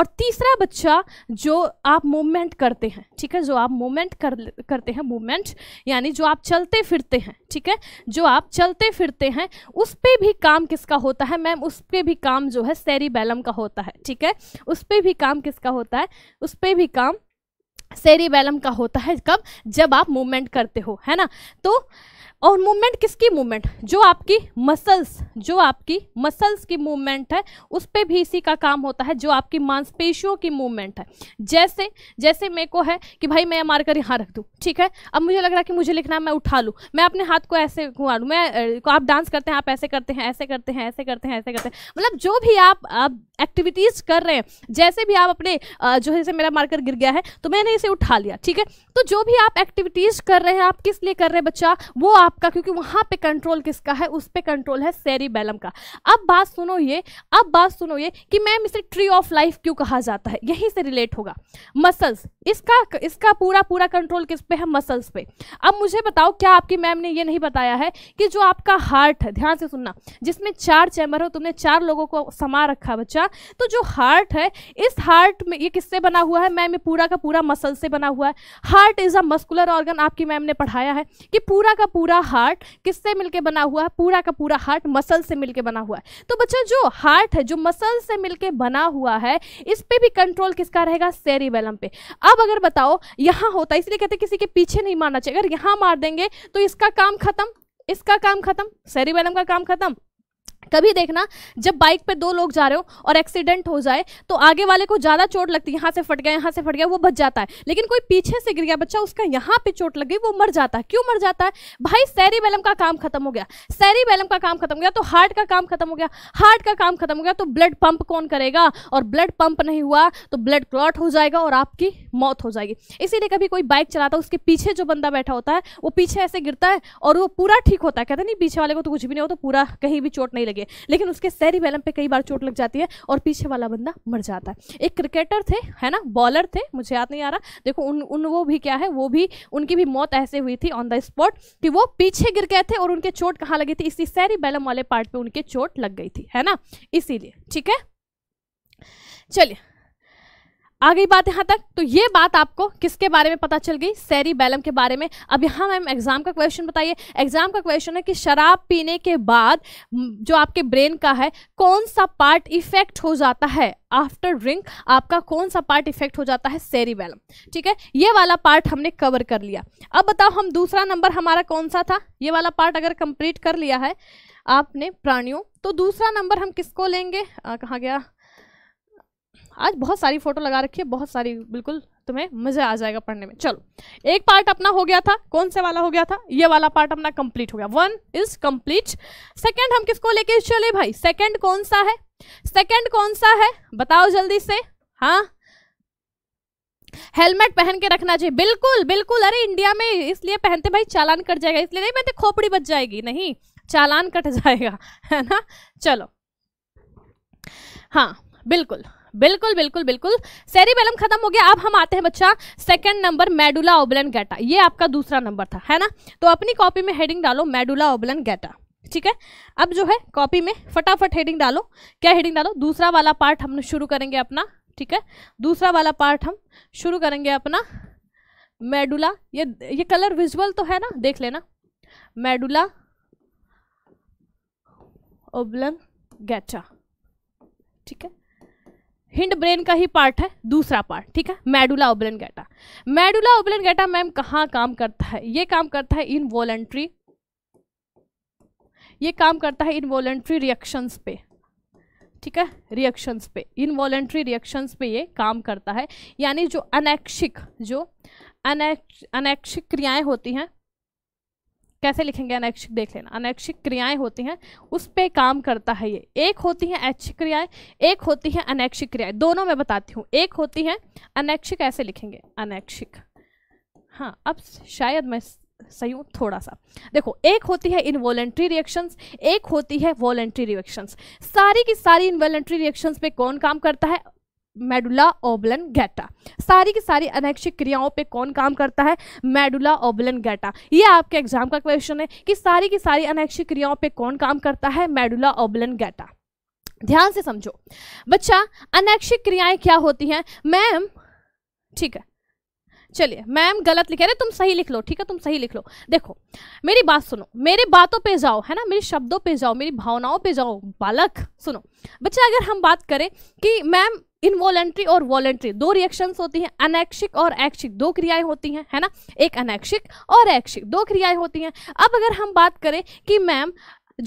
Speaker 1: और तीसरा बच्चा जो आप मूवमेंट करते हैं ठीक है जो आप मूवमेंट कर करते हैं मूवमेंट यानी जो आप चलते फिरते हैं ठीक है जो आप चलते फिरते हैं उस पर भी काम किसका होता है मैम उस पर भी काम जो है सैरी बैलम का होता है ठीक है उस पर भी काम किसका का होता है उस पर भी काम सेरिबेलम का होता है कब जब आप मूवमेंट करते हो है ना तो और मूवमेंट किसकी मूवमेंट जो आपकी मसल्स जो आपकी मसल्स की मूवमेंट है उस पर भी इसी का काम होता है जो आपकी मांसपेशियों की मूवमेंट है जैसे जैसे मेरे को है कि भाई मैं मारकर यहाँ रख दूँ ठीक है अब मुझे लग रहा है कि मुझे लिखना है मैं उठा लूँ मैं अपने हाथ को ऐसे घुमा लूँ मैं आप डांस करते हैं आप ऐसे करते हैं ऐसे करते हैं ऐसे करते हैं ऐसे करते हैं मतलब जो भी आप आप एक्टिविटीज़ कर रहे हैं जैसे भी आप अपने जो जैसे मेरा मार्कर गिर गया है तो मैंने इसे उठा लिया ठीक है तो जो भी आप एक्टिविटीज़ कर रहे हैं आप किस लिए कर रहे हैं बच्चा वो आप आपका क्योंकि वहां पे कंट्रोल किसका है उस पर कंट्रोल है सेरिबेलम का अब बात सुनो ये अब बात सुनो ये कि मैम इसे ट्री ऑफ लाइफ क्यों कहा जाता है यहीं से रिलेट होगा मसल्स इसका इसका पूरा पूरा कंट्रोल किस पे है मसल्स पे अब मुझे बताओ क्या आपकी मैम ने ये नहीं बताया है कि जो आपका हार्ट है ध्यान से सुनना जिसमें चार चैम्बर हो तुमने चार लोगों को समा रखा बच्चा तो जो हार्ट है इस हार्ट में ये किससे बना हुआ है मैम ये पूरा का पूरा मसल से बना हुआ है heart is a muscular organ आपकी मैम ने पढ़ाया है कि पूरा का पूरा पूरा हार्ट किससे मिलके बना हुआ है पूरा का पूरा हार्ट मसल से मिलके बना हुआ है तो बच्चों जो हार्ट है जो मसल से मिलके बना हुआ है इस पे भी कंट्रोल किसका रहेगा सेरिबेलम पे अब अगर बताओ यहाँ होता है इसलिए कहते हैं किसी के पीछे नहीं मारना चाहिए अगर यहाँ मार देंगे तो इसका काम खत्म इसका काम खत्म सेरिबेलम का काम खत्म कभी देखना जब बाइक पे दो लोग जा रहे हो और एक्सीडेंट हो जाए तो आगे वाले को ज़्यादा चोट लगती है यहाँ से फट गया यहाँ से फट गया वो बच जाता है लेकिन कोई पीछे से गिर गया बच्चा उसका यहाँ पे चोट लग गई वो मर जाता है क्यों मर जाता है भाई सैरी बैलम का काम खत्म हो गया सैरी बैलम का काम खत्म हो गया तो हार्ट का काम खत्म हो गया हार्ट का काम खत्म हो गया तो ब्लड पंप कौन करेगा और ब्लड पंप नहीं हुआ तो ब्लड क्लॉट हो जाएगा और आपकी मौत हो जाएगी इसीलिए कभी कोई बाइक चलाता है उसके पीछे जो बंदा बैठा होता है वो पीछे ऐसे गिरता है और वो पूरा ठीक होता है कहते नहीं पीछे वाले को तो कुछ भी नहीं हो तो पूरा कहीं भी चोट नहीं लगे चाहिए लेकिन उसके सैरी सेरिबेलम पर कई बार चोट लग जाती है और पीछे वाला बंदा मर जाता है एक क्रिकेटर थे है ना बॉलर थे मुझे याद नहीं आ रहा देखो उन उन वो भी क्या है वो भी उनकी भी मौत ऐसे हुई थी ऑन द स्पॉट कि वो पीछे गिर गए थे और उनके चोट कहाँ लगी थी इसी सैरी सेरिबेलम वाले पार्ट पे उनके चोट लग गई थी है ना इसीलिए ठीक है चलिए आ गई बात यहाँ तक तो ये बात आपको किसके बारे में पता चल गई सैरी बैलम के बारे में अब यहाँ मैम एग्जाम का क्वेश्चन बताइए एग्जाम का क्वेश्चन है कि शराब पीने के बाद जो आपके ब्रेन का है कौन सा पार्ट इफेक्ट हो जाता है आफ्टर ड्रिंक आपका कौन सा पार्ट इफेक्ट हो जाता है सैरी बैलम ठीक है ये वाला पार्ट हमने कवर कर लिया अब बताओ हम दूसरा नंबर हमारा कौन सा था ये वाला पार्ट अगर कंप्लीट कर लिया है आपने प्राणियों तो दूसरा नंबर हम किसको लेंगे कहाँ गया आज बहुत सारी फ़ोटो लगा रखी है बहुत सारी बिल्कुल तुम्हें मज़ा आ जाएगा पढ़ने में चलो एक पार्ट अपना हो गया था कौन से वाला हो गया था ये वाला पार्ट अपना कंप्लीट हो गया वन इज कंप्लीट सेकंड हम किसको लेके चले भाई सेकंड कौन सा है सेकंड कौन सा है बताओ जल्दी से हाँ हेलमेट पहन के रखना चाहिए बिल्कुल बिल्कुल अरे इंडिया में इसलिए पहनते भाई चालान कट जाएगा इसलिए नहीं पहनते तो खोपड़ी बच जाएगी नहीं चालान कट जाएगा है ना चलो हाँ बिल्कुल बिल्कुल बिल्कुल बिल्कुल सेरिबेलम खत्म हो गया अब हम आते हैं बच्चा second number medulla oblongata ये आपका दूसरा नंबर था है ना तो अपनी कॉपी में हेडिंग डालो मेडुला ओबलन गैटा ठीक है अब जो है कॉपी में फटाफट हेडिंग डालो क्या हेडिंग डालो दूसरा वाला पार्ट हम शुरू करेंगे अपना ठीक है दूसरा वाला पार्ट हम शुरू करेंगे अपना मेडुला ये ये कलर विजुअल तो है ना देख लेना मेडुला ओबलन गैटा ठीक है हिंड ब्रेन का ही पार्ट है दूसरा पार्ट ठीक है medulla oblongata medulla oblongata ma'am कहाँ काम करता है ये काम करता है इन वॉलेंट्री ये काम करता है इन वॉलेंट्री रिएक्शंस पे ठीक है रिएक्शंस पे इन वॉलेंट्री रिएक्शंस पे ये काम करता है यानी जो अनैक्षिक जो अनैक्षिक क्रियाएँ होती हैं कैसे लिखेंगे अनैच्छिक देख लेना अनैच्छिक क्रियाएं होती हैं उस पर काम करता है ये एक होती है ऐच्छिक क्रियाएं एक होती है अनैच्छिक क्रियाएं दोनों में बताती हूँ एक होती है अनैच्छिक ऐसे लिखेंगे अनैच्छिक हाँ अब शायद मैं सही हूँ थोड़ा सा देखो एक होती है इनवॉलेंट्री रिएक्शंस एक होती है वॉलेंट्री रिएक्शंस सारी की सारी इनवॉलेंट्री रिएक्शंस पे कौन काम करता है मेडुला ओबलन गैटा सारी की सारी अनैक्षिक क्रियाओं पे कौन काम करता है मेडुला ओबलन गैटा ये आपके एग्जाम का क्वेश्चन है कि सारी की सारी अनैक्षिक क्रियाओं पे कौन काम करता है मेडुला ओबलन गैटा ध्यान से समझो बच्चा अनैक्षिक क्रियाएं क्या होती हैं मैम ठीक है चलिए मैम गलत लिखे रहे तुम सही लिख लो ठीक है तुम सही लिख लो देखो मेरी बात सुनो मेरे बातों पे जाओ है ना मेरे शब्दों पे जाओ मेरी भावनाओं पे जाओ बालक सुनो बच्चा अगर हम बात करें कि मैम इनवॉलेंट्री और वॉलेंट्री दो रिएक्शंस होती हैं अनैक्षिक और ऐक्षिक दो क्रियाएं होती हैं है ना एक अनैक्षिक और ऐक्षिक दो क्रियाएं होती हैं अब अगर हम बात करें कि मैम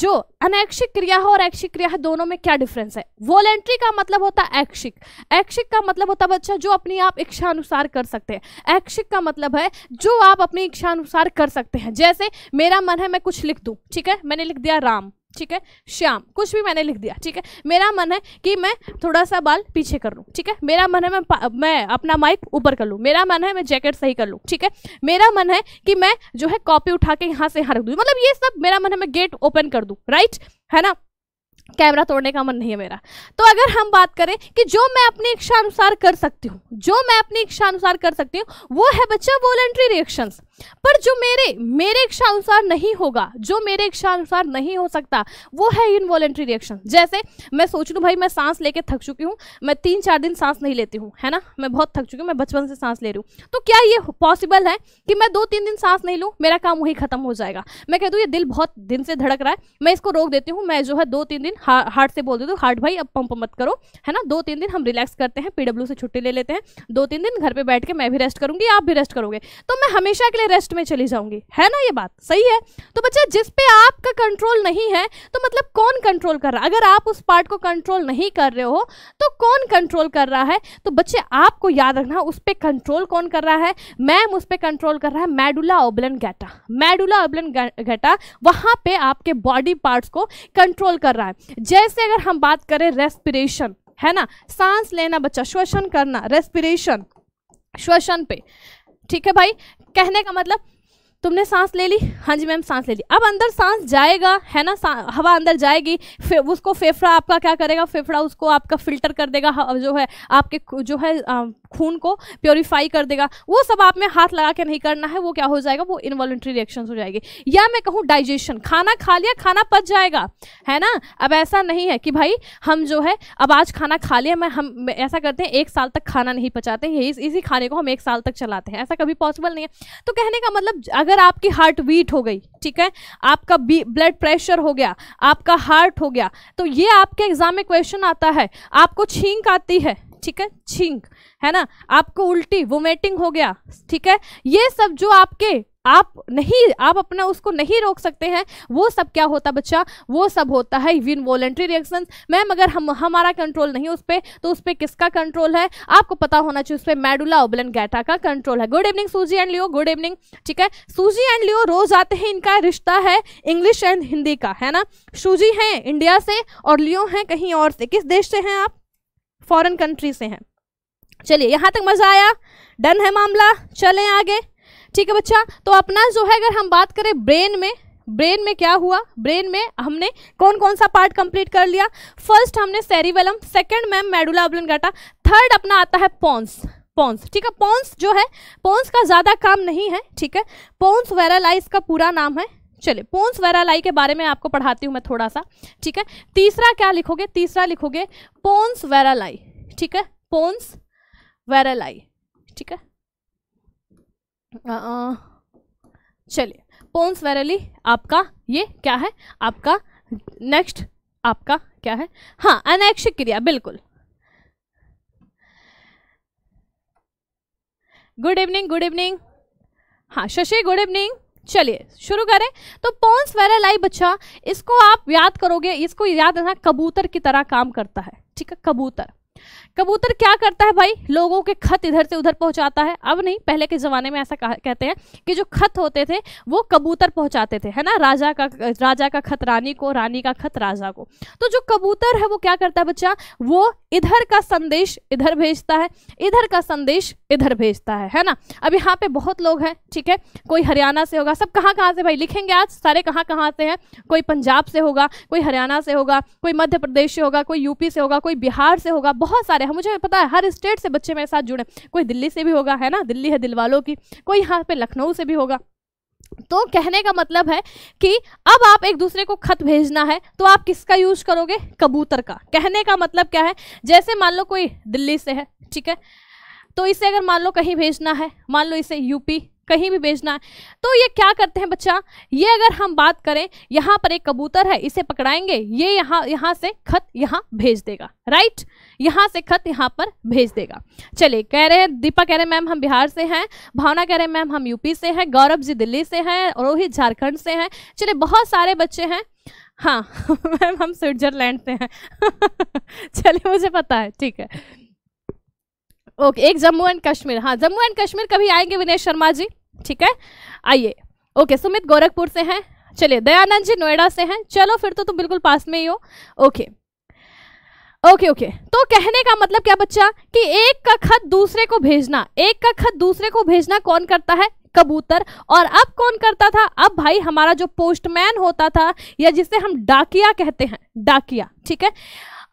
Speaker 1: जो अनैक्षिक क्रिया है और ऐक्षिक क्रिया है दोनों में क्या डिफरेंस है वॉलेंट्री का मतलब होता है ऐक्षिक ऐक्षिक का मतलब होता है बच्चा जो अपनी आप इच्छा अनुसार कर सकते हैं ऐक्षिक का मतलब है जो आप अपनी इच्छा अनुसार कर सकते हैं जैसे मेरा मन है मैं कुछ लिख दूँ ठीक है मैंने लिख दिया राम ठीक है श्याम कुछ भी मैंने लिख दिया ठीक है मेरा मन है कि मैं थोड़ा सा बाल पीछे कर लूँ ठीक है मेरा मन है मैं मैं अपना माइक ऊपर कर लूँ मेरा मन है मैं जैकेट सही कर लूँ ठीक है मेरा मन है कि मैं जो है कॉपी उठा के यहाँ से यहाँ रख दूँ मतलब ये सब मेरा मन है मैं गेट ओपन कर दूँ राइट है ना कैमरा तोड़ने का मन नहीं है मेरा तो अगर हम बात करें कि जो मैं अपनी इच्छा अनुसार कर सकती हूँ जो मैं अपनी इच्छा अनुसार कर सकती हूँ वो है बच्चा वॉलेंट्री रिएक्शंस पर जो मेरे मेरे इच्छा अनुसार नहीं होगा जो मेरे इच्छा अनुसार नहीं हो सकता वो है इनवॉलेंट्री रिएक्शन जैसे मैं सोच लूँ भाई मैं सांस लेके थक चुकी हूँ मैं तीन चार दिन सांस नहीं लेती हूँ है ना मैं बहुत थक चुकी हूँ मैं बचपन से सांस ले रही हूँ तो क्या ये पॉसिबल है कि मैं दो तीन दिन सांस नहीं लूँ मेरा काम वही खत्म हो जाएगा मैं कह दूँ ये दिल बहुत दिन से धड़क रहा है मैं इसको रोक देती हूँ मैं जो है दो तीन दिन हार्ट से बोल देती हूँ हार्ट भाई अब पंप मत करो है ना दो तीन दिन हम रिलैक्स करते हैं पीडब्ल्यू से छुट्टी ले लेते हैं दो तीन दिन घर पर बैठ के मैं भी रेस्ट करूँगी आप भी रेस्ट करोगे तो मैं हमेशा के लिए रेस्ट में चली जाऊंगी है ना ये बात सही है तो बच्चा जिस पे आपका कंट्रोल नहीं है तो मतलब कौन कंट्रोल कर रहा है अगर आप उस पार्ट को कंट्रोल नहीं कर रहे हो तो कौन कंट्रोल कर रहा है तो बच्चे आपको याद रखना उस पर कंट्रोल कौन कर रहा है मैम उस पर कंट्रोल कर रहा है मैडुला ओबलन गैटा मैडुला ओबलन गैटा वहाँ पर आपके बॉडी पार्ट्स को कंट्रोल कर रहा है जैसे अगर हम बात करें रेस्पिरेशन है ना सांस लेना बच्चा श्वसन करना रेस्पिरेशन श्वसन पे ठीक है भाई कहने का मतलब तुमने सांस ले ली हाँ जी मैम सांस ले ली अब अंदर सांस जाएगा है ना हवा अंदर जाएगी फे, उसको फेफड़ा आपका क्या करेगा फेफड़ा उसको आपका फिल्टर कर देगा जो है आपके जो है खून को प्योरीफाई कर देगा वो सब आप में हाथ लगा के नहीं करना है वो क्या हो जाएगा वो इनवॉल्ट्री रिएक्शन हो जाएगी या मैं कहूँ डाइजेशन खाना खा लिया खाना पच जाएगा है ना अब ऐसा नहीं है कि भाई हम जो है अब आज खाना खा लिया मैं हम ऐसा करते हैं एक साल तक खाना नहीं पचाते यही इसी खाने को हम एक साल तक चलाते हैं ऐसा कभी पॉसिबल नहीं है तो कहने का मतलब अगर अगर आपकी हार्ट बीट हो गई ठीक है आपका ब्लड प्रेशर हो गया आपका हार्ट हो गया तो ये आपके एग्जाम में क्वेश्चन आता है आपको छींक आती है ठीक है छींक है ना आपको उल्टी वोमेटिंग हो गया ठीक है ये सब जो आपके आप नहीं आप अपना उसको नहीं रोक सकते हैं वो सब क्या होता बच्चा वो सब होता है इवन वॉलेंट्री रिएक्शन मैम अगर हम हमारा कंट्रोल नहीं उस पर तो उस पर किसका कंट्रोल है आपको पता होना चाहिए उस पर मेडुला ओबलन गैटा का कंट्रोल है good evening Suzy and Leo good evening ठीक है सूजी एंड लियो रोज आते हैं इनका रिश्ता है इंग्लिश एंड हिंदी का है ना सूजी हैं इंडिया से और लियो हैं कहीं और से किस देश से हैं आप फॉरन कंट्री से हैं चलिए यहाँ तक मज़ा आया डन है मामला चलें आगे ठीक है बच्चा तो अपना जो है अगर हम बात करें ब्रेन में ब्रेन में क्या हुआ ब्रेन में हमने कौन कौन सा पार्ट कंप्लीट कर लिया फर्स्ट हमने सेरिवेलम सेकंड मैम मेडुला गाटा थर्ड अपना आता है पॉन्स पॉन्स ठीक है पॉन्स जो है पॉन्स का ज़्यादा काम नहीं है ठीक है पॉन्स वेरालाइज का पूरा नाम है चलिए पोन्स वेरालाई के बारे में आपको पढ़ाती हूँ मैं थोड़ा सा ठीक है तीसरा क्या लिखोगे तीसरा लिखोगे पोन्स वेरालाई ठीक है पोन्स वेरालाई ठीक है Uh-uh. चलिए पोन्स वैरली आपका ये क्या है आपका नेक्स्ट आपका क्या है हाँ अनैक्षिक क्रिया बिल्कुल गुड इवनिंग गुड इवनिंग हाँ शशि गुड इवनिंग चलिए शुरू करें तो पोन्स वेरालाई बच्चा इसको आप याद करोगे इसको याद रखना कबूतर की तरह काम करता है ठीक है कबूतर कबूतर क्या करता है भाई लोगों के खत इधर से उधर पहुंचाता है अब नहीं पहले के ज़माने में ऐसा कहते हैं कि जो खत होते थे वो कबूतर पहुंचाते थे है ना राजा का राजा का खत रानी को रानी का खत राजा को तो जो कबूतर है वो क्या करता है बच्चा वो इधर का संदेश इधर भेजता है इधर का संदेश इधर भेजता है है ना अब यहाँ पे बहुत लोग हैं ठीक है कोई हरियाणा से होगा सब कहाँ कहाँ से भाई लिखेंगे आज सारे कहाँ कहाँ से हैं कोई पंजाब से होगा कोई हरियाणा से होगा कोई मध्य प्रदेश से होगा कोई यूपी से होगा कोई बिहार से होगा बहुत सारे हैं मुझे पता है हर स्टेट से बच्चे मेरे साथ जुड़े कोई दिल्ली से भी होगा है ना दिल्ली है दिल वालों की कोई यहाँ पे लखनऊ से भी होगा तो कहने का मतलब है कि अब आप एक दूसरे को खत भेजना है तो आप किसका यूज करोगे कबूतर का कहने का मतलब क्या है जैसे मान लो कोई दिल्ली से है ठीक है तो इसे अगर मान लो कहीं भेजना है मान लो इसे यूपी कहीं भी भेजना है तो ये क्या करते हैं बच्चा ये अगर हम बात करें यहाँ पर एक कबूतर है इसे पकड़ाएंगे ये यहाँ यहाँ से खत यहाँ भेज देगा राइट यहाँ से खत यहाँ पर भेज देगा चलिए कह रहे हैं दीपा कह रहे हैं मैम हम बिहार से हैं भावना कह रहे हैं मैम हम यूपी से हैं गौरव जी दिल्ली से हैं रोहित झारखंड से हैं चलिए बहुत सारे बच्चे हैं हाँ मैम हम स्विट्जरलैंड से हैं चलिए मुझे पता है ठीक है ओके एक जम्मू एंड कश्मीर हाँ जम्मू एंड कश्मीर कभी आएंगे विनेश शर्मा जी ठीक है आइए ओके सुमित गोरखपुर से हैं चलिए दयानंद जी नोएडा से हैं चलो फिर तो तुम बिल्कुल पास में ही हो ओके ओके ओके तो कहने का मतलब क्या बच्चा कि एक का खत दूसरे को भेजना एक का खत दूसरे को भेजना कौन करता है कबूतर और अब कौन करता था अब भाई हमारा जो पोस्टमैन होता था या जिसे हम डाकिया कहते हैं डाकिया ठीक है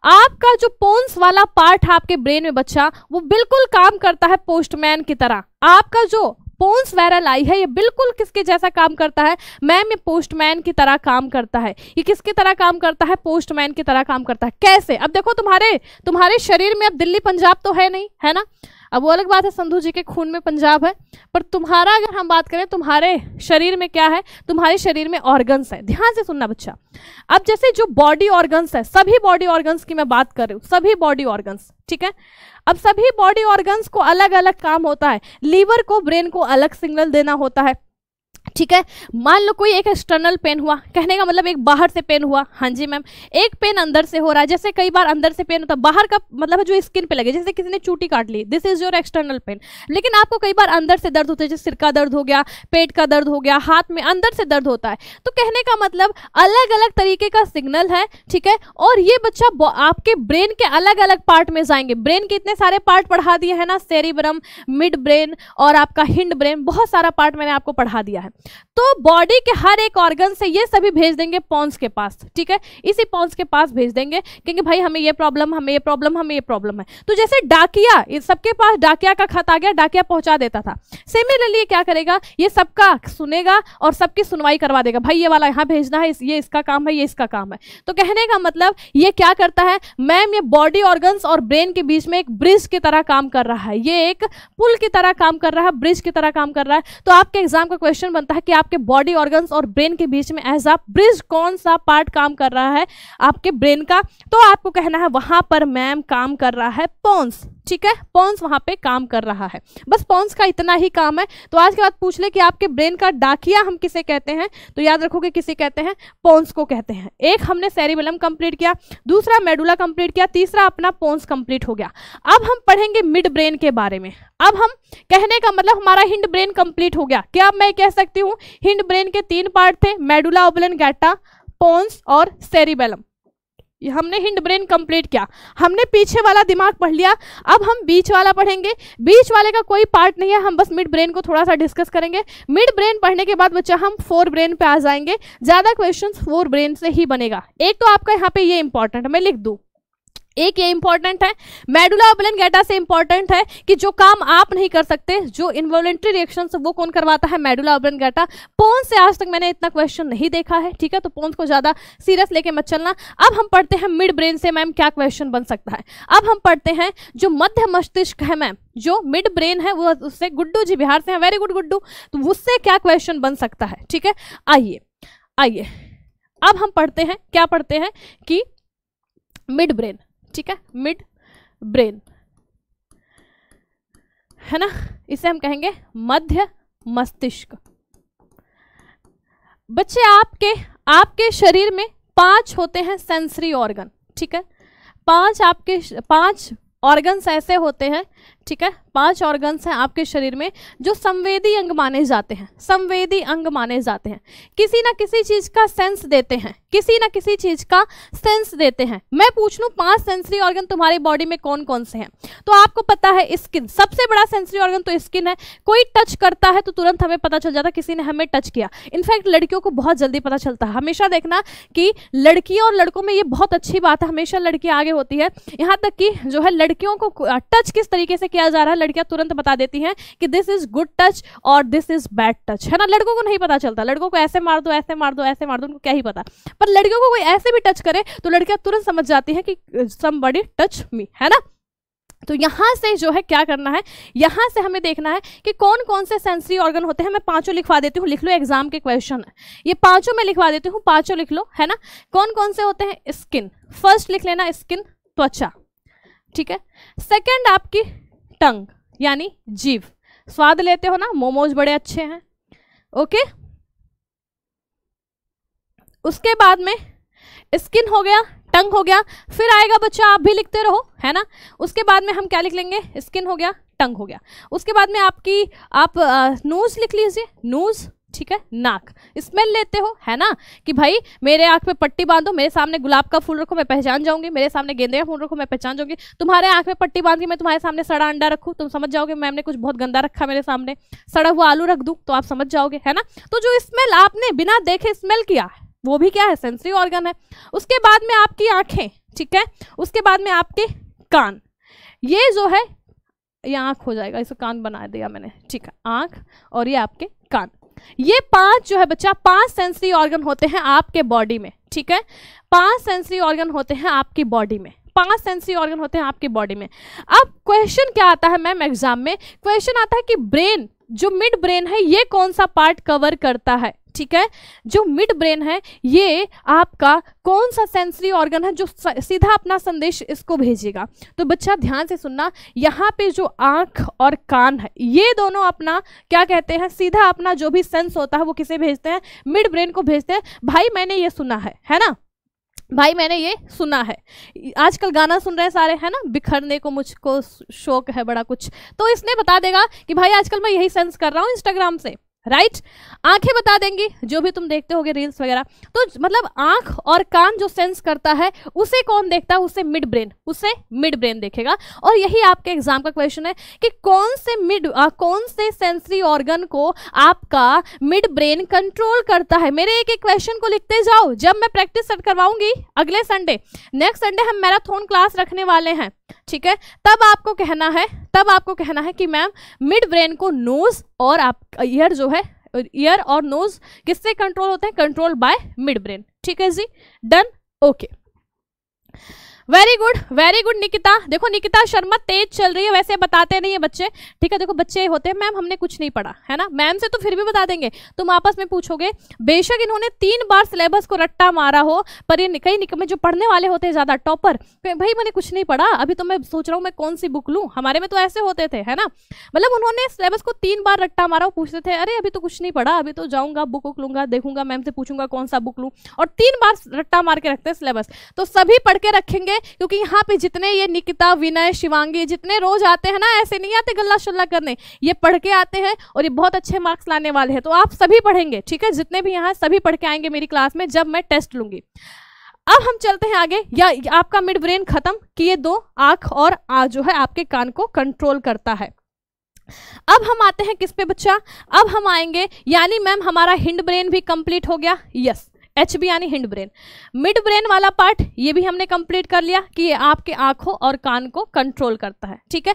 Speaker 1: आपका जो पोन्स वाला पार्ट है आपके ब्रेन में बच्चा वो बिल्कुल काम करता है पोस्टमैन की तरह आपका जो पोन्स वायरल आई है ये बिल्कुल किसके जैसा काम करता है मैम ये पोस्टमैन की तरह काम करता है ये किसकी तरह काम करता है पोस्टमैन की तरह काम करता है कैसे अब देखो तुम्हारे तुम्हारे शरीर में अब दिल्ली पंजाब तो है नहीं है ना अब वो अलग बात है संधु जी के खून में पंजाब है पर तुम्हारा अगर हम बात करें तुम्हारे शरीर में क्या है तुम्हारे शरीर में ऑर्गन्स है ध्यान से सुनना बच्चा अब जैसे जो बॉडी ऑर्गन्स है सभी बॉडी ऑर्गन्स की मैं बात कर रही हूँ सभी बॉडी ऑर्गन्स ठीक है अब सभी बॉडी ऑर्गन्स को अलग अलग काम होता है लीवर को ब्रेन को अलग सिग्नल देना होता है ठीक है मान लो कोई एक एक्सटर्नल पेन हुआ कहने का मतलब एक बाहर से पेन हुआ हाँ जी मैम एक पेन अंदर से हो रहा है जैसे कई बार अंदर से पेन होता है बाहर का मतलब जो स्किन पे लगे जैसे किसी ने चूटी काट ली this is your external pain लेकिन आपको कई बार अंदर से दर्द होता है जैसे सिर का दर्द हो गया पेट का दर्द हो गया हाथ में अंदर से दर्द होता है तो कहने का मतलब अलग अलग तरीके का सिग्नल है ठीक है और ये बच्चा आपके ब्रेन के अलग अलग पार्ट में जाएंगे ब्रेन के इतने सारे पार्ट पढ़ा दिए है ना सेरिब्रम मिड ब्रेन और आपका हिंड ब्रेन बहुत सारा पार्ट मैंने आपको पढ़ा दिया है है तो बॉडी के हर एक ऑर्गन से ये सभी भेज देंगे पॉन्स के पास ठीक है इसी पॉन्स के पास भेज देंगे क्योंकि भाई हमें ये प्रॉब्लम हमें ये प्रॉब्लम हमें ये प्रॉब्लम है तो जैसे डाकिया सबके पास डाकिया का खत आ गया डाकिया पहुंचा देता था सिमिलरली क्या करेगा ये सबका सुनेगा और सबकी सुनवाई करवा देगा भाई ये वाला यहाँ भेजना है ये इसका काम है ये इसका काम है तो कहने का मतलब ये क्या करता है मैम ये बॉडी ऑर्गन और ब्रेन के बीच में एक ब्रिज की तरह काम कर रहा है ये एक पुल की तरह काम कर रहा है ब्रिज की तरह काम कर रहा है तो आपके एग्जाम का क्वेश्चन बनता है कि आपके बॉडी ऑर्गन्स और ब्रेन के बीच में एज आ ब्रिज कौन सा पार्ट काम कर रहा है आपके ब्रेन का तो आपको कहना है वहां पर मैम काम कर रहा है पोन्स ठीक है पॉन्स वहां पे काम कर रहा है बस पॉन्स का इतना ही काम है तो आज के बाद पूछ ले कि आपके ब्रेन का डाकिया हम किसे कहते हैं तो याद रखोगे किसे कहते हैं पॉन्स को कहते हैं एक हमने सेरिबलम कंप्लीट किया दूसरा मेडुला कंप्लीट किया तीसरा अपना पॉन्स कंप्लीट हो गया अब हम पढ़ेंगे मिड ब्रेन के बारे में अब हम कहने का मतलब हमारा हिंड ब्रेन कंप्लीट हो गया क्या मैं कह सकती हूँ हिंड ब्रेन के तीन पार्ट थे मेडुला ओबलन गैटा पोन्स और सेरिबेलम हमने हिंड ब्रेन कंप्लीट किया हमने पीछे वाला दिमाग पढ़ लिया अब हम बीच वाला पढ़ेंगे बीच वाले का कोई पार्ट नहीं है हम बस मिड ब्रेन को थोड़ा सा डिस्कस करेंगे मिड ब्रेन पढ़ने के बाद बच्चा हम फोर ब्रेन पे आ जाएंगे ज़्यादा क्वेश्चन फोर ब्रेन से ही बनेगा एक तो आपका यहाँ पे ये इंपॉर्टेंट मैं लिख दूँ एक ये इंपॉर्टेंट है मेडुला ओबलेंगेटा से इंपॉर्टेंट है कि जो काम आप नहीं कर सकते जो इन्वॉलेंट्री रिएक्शन वो कौन करवाता है मेडुला ओबलेंगेटा पोन से आज तक मैंने इतना क्वेश्चन नहीं देखा है ठीक है तो पोन्स को ज्यादा सीरियस लेके मत चलना अब हम पढ़ते हैं मिड ब्रेन से मैम क्या क्वेश्चन बन सकता है अब हम पढ़ते हैं जो मध्य मस्तिष्क है मैम जो मिड ब्रेन है वो उससे गुड्डू जी बिहार से है वेरी गुड गुड्डू तो उससे क्या क्वेश्चन बन सकता है ठीक है आइए आइए अब हम पढ़ते हैं क्या पढ़ते हैं कि मिड ब्रेन ठीक है मिड ब्रेन है ना इसे हम कहेंगे मध्य मस्तिष्क बच्चे आपके आपके शरीर में पांच होते हैं सेंसरी ऑर्गन ठीक है पांच आपके पांच ऑर्गन्स ऐसे होते हैं ठीक है पांच ऑर्गन्स हैं आपके शरीर में जो संवेदी अंग माने जाते हैं संवेदी अंग माने जाते हैं किसी ना किसी चीज का सेंस देते हैं किसी ना किसी चीज का सेंस देते हैं मैं पूछ लू पांच सेंसरी ऑर्गन तुम्हारे बॉडी में कौन कौन से हैं तो आपको पता है स्किन सबसे बड़ा सेंसरी ऑर्गन तो स्किन है कोई टच करता है तो तुरंत हमें पता चल जाता है किसी ने हमें टच किया इनफैक्ट लड़कियों को बहुत जल्दी पता चलता है हमेशा देखना कि लड़कियों और लड़कों में ये बहुत अच्छी बात है हमेशा लड़की आगे होती है यहाँ तक कि जो है लड़कियों को टच किस तरीके से किया जा रहा है लड़कियां तुरंत बता देती हैं कि दिस इज गुड टच और दिस इज बैड टच है ना लड़कों को नहीं पता चलता लड़कों को ऐसे मार दो ऐसे मार दो ऐसे मार दो उनको क्या ही पता पर लड़कियों को कोई ऐसे भी टच करे तो लड़कियां तुरंत समझ जाती है कि सम बडी टच मी है ना तो यहां से जो है क्या करना है यहां से हमें देखना है कि कौन कौन से सेंसरी ऑर्गन होते हैं मैं पांचों लिखवा देती हूँ लिख लो एग्जाम के क्वेश्चन है ये पांचों मैं लिखवा देती हूँ पांचों लिख लो है ना कौन कौन से होते हैं स्किन फर्स्ट लिख लेना स्किन त्वचा ठीक है सेकंड आपकी टंग यानी जीव स्वाद लेते हो ना मोमोज बड़े अच्छे हैं ओके उसके बाद में स्किन हो गया टंग हो गया फिर आएगा बच्चा आप भी लिखते रहो है ना उसके बाद में हम क्या लिख लेंगे स्किन हो गया टंग हो गया उसके बाद में आपकी आप नूज लिख लीजिए नूज़ ठीक है नाक स्मेल लेते हो है ना कि भाई मेरे आंख में पट्टी बांधो मेरे सामने गुलाब का फूल रखो मैं पहचान जाऊंगी मेरे सामने गेंदे का फूल रखो मैं पहचान जाऊंगी तुम्हारे आंख में पट्टी बांध के मैं तुम्हारे सामने सड़ा अंडा रखू तुम समझ जाओगे मैम ने कुछ बहुत गंदा रखा मेरे सामने सड़ा हुआ आलू रख दू तो आप समझ जाओगे है ना तो जो स्मेल आपने बिना देखे स्मेल किया वो भी क्या है सेंसरी ऑर्गन है उसके बाद में आपकी आंखें ठीक है उसके बाद में आपके कान ये जो है ये आंख हो जाएगा इसको कान बना दिया मैंने ठीक है आंख और ये आपके कान ये पांच जो है बच्चा पांच सेंसरी ऑर्गन होते हैं आपके बॉडी में ठीक है पांच सेंसरी ऑर्गन होते हैं आपकी बॉडी में पांच सेंसरी ऑर्गन होते हैं आपकी बॉडी में अब क्वेश्चन क्या आता है मैम एग्जाम में क्वेश्चन आता है कि ब्रेन जो मिड ब्रेन है ये कौन सा पार्ट कवर करता है ठीक है जो मिड ब्रेन है ये आपका कौन सा सेंसरी ऑर्गन है जो सीधा अपना संदेश इसको भेजेगा तो बच्चा ध्यान से सुनना यहाँ पे जो आँख और कान है ये दोनों अपना क्या कहते हैं सीधा अपना जो भी सेंस होता है वो किसे भेजते हैं मिड ब्रेन को भेजते हैं भाई मैंने ये सुना है है ना भाई मैंने ये सुना है आजकल गाना सुन रहे हैं सारे है ना बिखरने को मुझको शौक है बड़ा कुछ तो इसने बता देगा कि भाई आजकल मैं यही सेंस कर रहा हूँ इंस्टाग्राम से राइट right? आंखें बता देंगी जो भी तुम देखते होगे रील्स वगैरह तो मतलब आंख और कान जो सेंस करता है उसे कौन देखता है उसे मिड ब्रेन उसे मिड ब्रेन देखेगा और यही आपके एग्जाम का क्वेश्चन है कि कौन से मिड कौन से सेंसरी ऑर्गन को आपका मिड ब्रेन कंट्रोल करता है मेरे एक एक क्वेश्चन को लिखते जाओ जब मैं प्रैक्टिस करवाऊंगी अगले संडे नेक्स्ट संडे हम मैराथन क्लास रखने वाले हैं ठीक है तब आपको कहना है तब आपको कहना है कि मैम मिड ब्रेन को नोज और आप ईयर जो है ईयर और नोज किससे कंट्रोल होते हैं कंट्रोल बाय मिड ब्रेन ठीक है जी done okay okay. Very good very good Nikita देखो निकिता शर्मा तेज चल रही है वैसे बताते नहीं है बच्चे ठीक है देखो बच्चे होते हैं मैम हमने कुछ नहीं पढ़ा है ना मैम से तो फिर भी बता देंगे तुम आपस में पूछोगे बेशक इन्होंने तीन बार सिलेबस को रट्टा मारा हो पर ये कई निकमे जो पढ़ने वाले होते हैं ज्यादा टॉपर तो भाई मैंने कुछ नहीं पढ़ा अभी तो मैं सोच रहा हूँ मैं कौन सी बुक लूँ हमारे में तो ऐसे होते थे है ना मतलब उन्होंने सिलेबस को तीन बार रट्टा मारा हो पूछते थे अरे अभी तो कुछ नहीं पढ़ा अभी तो जाऊंगा बुक वुक लूंगा देखूंगा मैम से पूछूंगा कौन सा बुक लूँ और तीन बार रट्टा मार के रखते हैं सिलेबस तो सभी पढ़ के रखेंगे क्योंकि यहाँ पे जितने ये निकिता विनय शिवांगी जितने रोज आते हैं ना ऐसे नहीं आते गल्ला शल्ला करने ये पढ़ के आते हैं और ये बहुत अच्छे मार्क्स लाने वाले हैं तो आप सभी पढ़ेंगे ठीक है जितने भी यहाँ सभी पढ़ के आएंगे मेरी क्लास में जब मैं टेस्ट लूंगी अब हम चलते हैं आगे या आपका मिड ब्रेन खत्म कि ये दो आंख और आ जो है आपके कान को कंट्रोल करता है अब हम आते हैं किस पे बच्चा अब हम आएंगे यानी मैम हमारा हिंड ब्रेन भी कंप्लीट हो गया यस एच बी यानी हिंड ब्रेन मिड ब्रेन वाला पार्ट ये भी हमने कंप्लीट कर लिया कि ये आपके आंखों और कान को कंट्रोल करता है ठीक है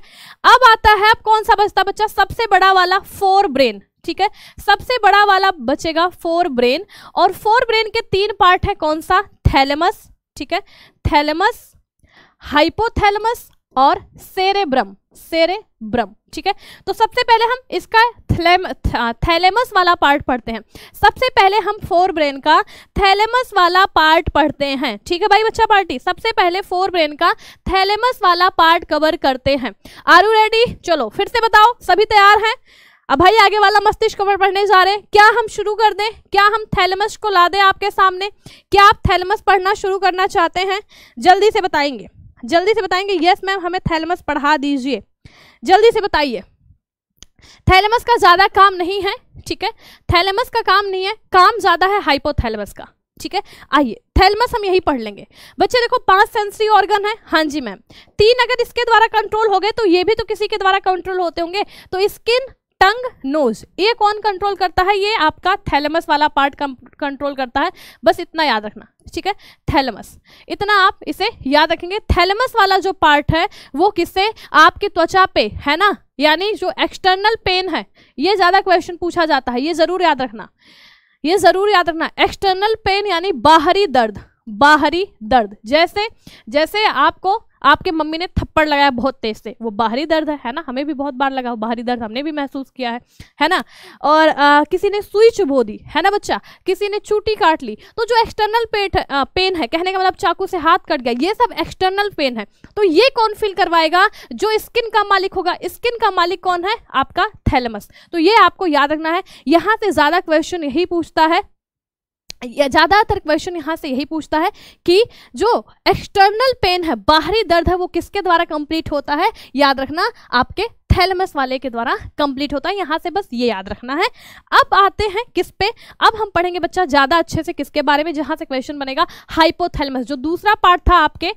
Speaker 1: अब आता है अब कौन सा बचता बच्चा सबसे बड़ा वाला फोर ब्रेन ठीक है सबसे बड़ा वाला बचेगा फोर ब्रेन और फोर ब्रेन के तीन पार्ट है कौन सा थैलेमस ठीक है थैलेमस हाइपोथैलेमस और सेरेब्रम सेरेब्रम ठीक है तो सबसे पहले हम इसका थैलेमस वाला पार्ट पढ़ते हैं सबसे पहले हम फोर ब्रेन का थैलेमस वाला पार्ट पढ़ते हैं ठीक है भाई बच्चा पार्टी सबसे पहले फोर ब्रेन का थैलेमस वाला पार्ट कवर करते हैं आर यू रेडी चलो फिर से बताओ सभी तैयार हैं अब भाई आगे वाला मस्तिष्क कवर पढ़ने जा रहे हैं क्या हम शुरू कर दें क्या हम थैलेमस को ला दें आपके सामने क्या आप थैलेमस पढ़ना शुरू करना चाहते हैं जल्दी से बताएंगे जल्दी से बताएंगे यस मैम हमें थैलेमस पढ़ा दीजिए जल्दी से बताइए थैलेमस का ज़्यादा काम नहीं है ठीक है थैलेमस का काम नहीं है काम ज़्यादा है हाइपोथैलेमस का ठीक है आइए थैलमस हम यही पढ़ लेंगे बच्चे देखो पांच सेंसरी ऑर्गन है हाँ जी मैम तीन अगर इसके द्वारा कंट्रोल हो गए तो ये भी तो किसी के द्वारा कंट्रोल होते होंगे तो स्किन टंग नोज ये कौन कंट्रोल करता है ये आपका थैलेमस वाला पार्ट कंट्रोल करता है बस इतना याद रखना ठीक है थैलेमस इतना आप इसे याद रखेंगे थैलेमस वाला जो पार्ट है वो किससे आपकी त्वचा पे है ना यानी जो एक्सटर्नल पेन है ये ज़्यादा क्वेश्चन पूछा जाता है ये ज़रूर याद रखना ये ज़रूर याद रखना एक्सटर्नल पेन यानी बाहरी दर्द बाहरी दर्द जैसे जैसे आपको आपके मम्मी ने थप्पड़ लगाया बहुत तेज से वो बाहरी दर्द है है ना हमें भी बहुत बार लगा बाहरी दर्द हमने भी महसूस किया है है ना और आ, किसी ने सुई चुभो दी है ना बच्चा किसी ने चूटी काट ली तो जो एक्सटर्नल पेट आ, पेन है कहने का मतलब चाकू से हाथ कट गया ये सब एक्सटर्नल पेन है तो ये कौन फील करवाएगा जो स्किन का मालिक होगा स्किन का मालिक कौन है आपका थैलमस तो ये आपको याद रखना है यहाँ से ज़्यादा क्वेश्चन यही पूछता है ज़्यादातर क्वेश्चन यहां से यही पूछता है कि जो एक्सटर्नल पेन है बाहरी दर्द है वो किसके द्वारा कंप्लीट होता है याद रखना आपके थैलमस वाले के द्वारा कंप्लीट होता है यहाँ से बस ये याद रखना है अब आते हैं किस पे अब हम पढ़ेंगे बच्चा ज़्यादा अच्छे से किसके बारे में जहाँ से क्वेश्चन बनेगा हाइपोथैलमस जो दूसरा पार्ट था आपके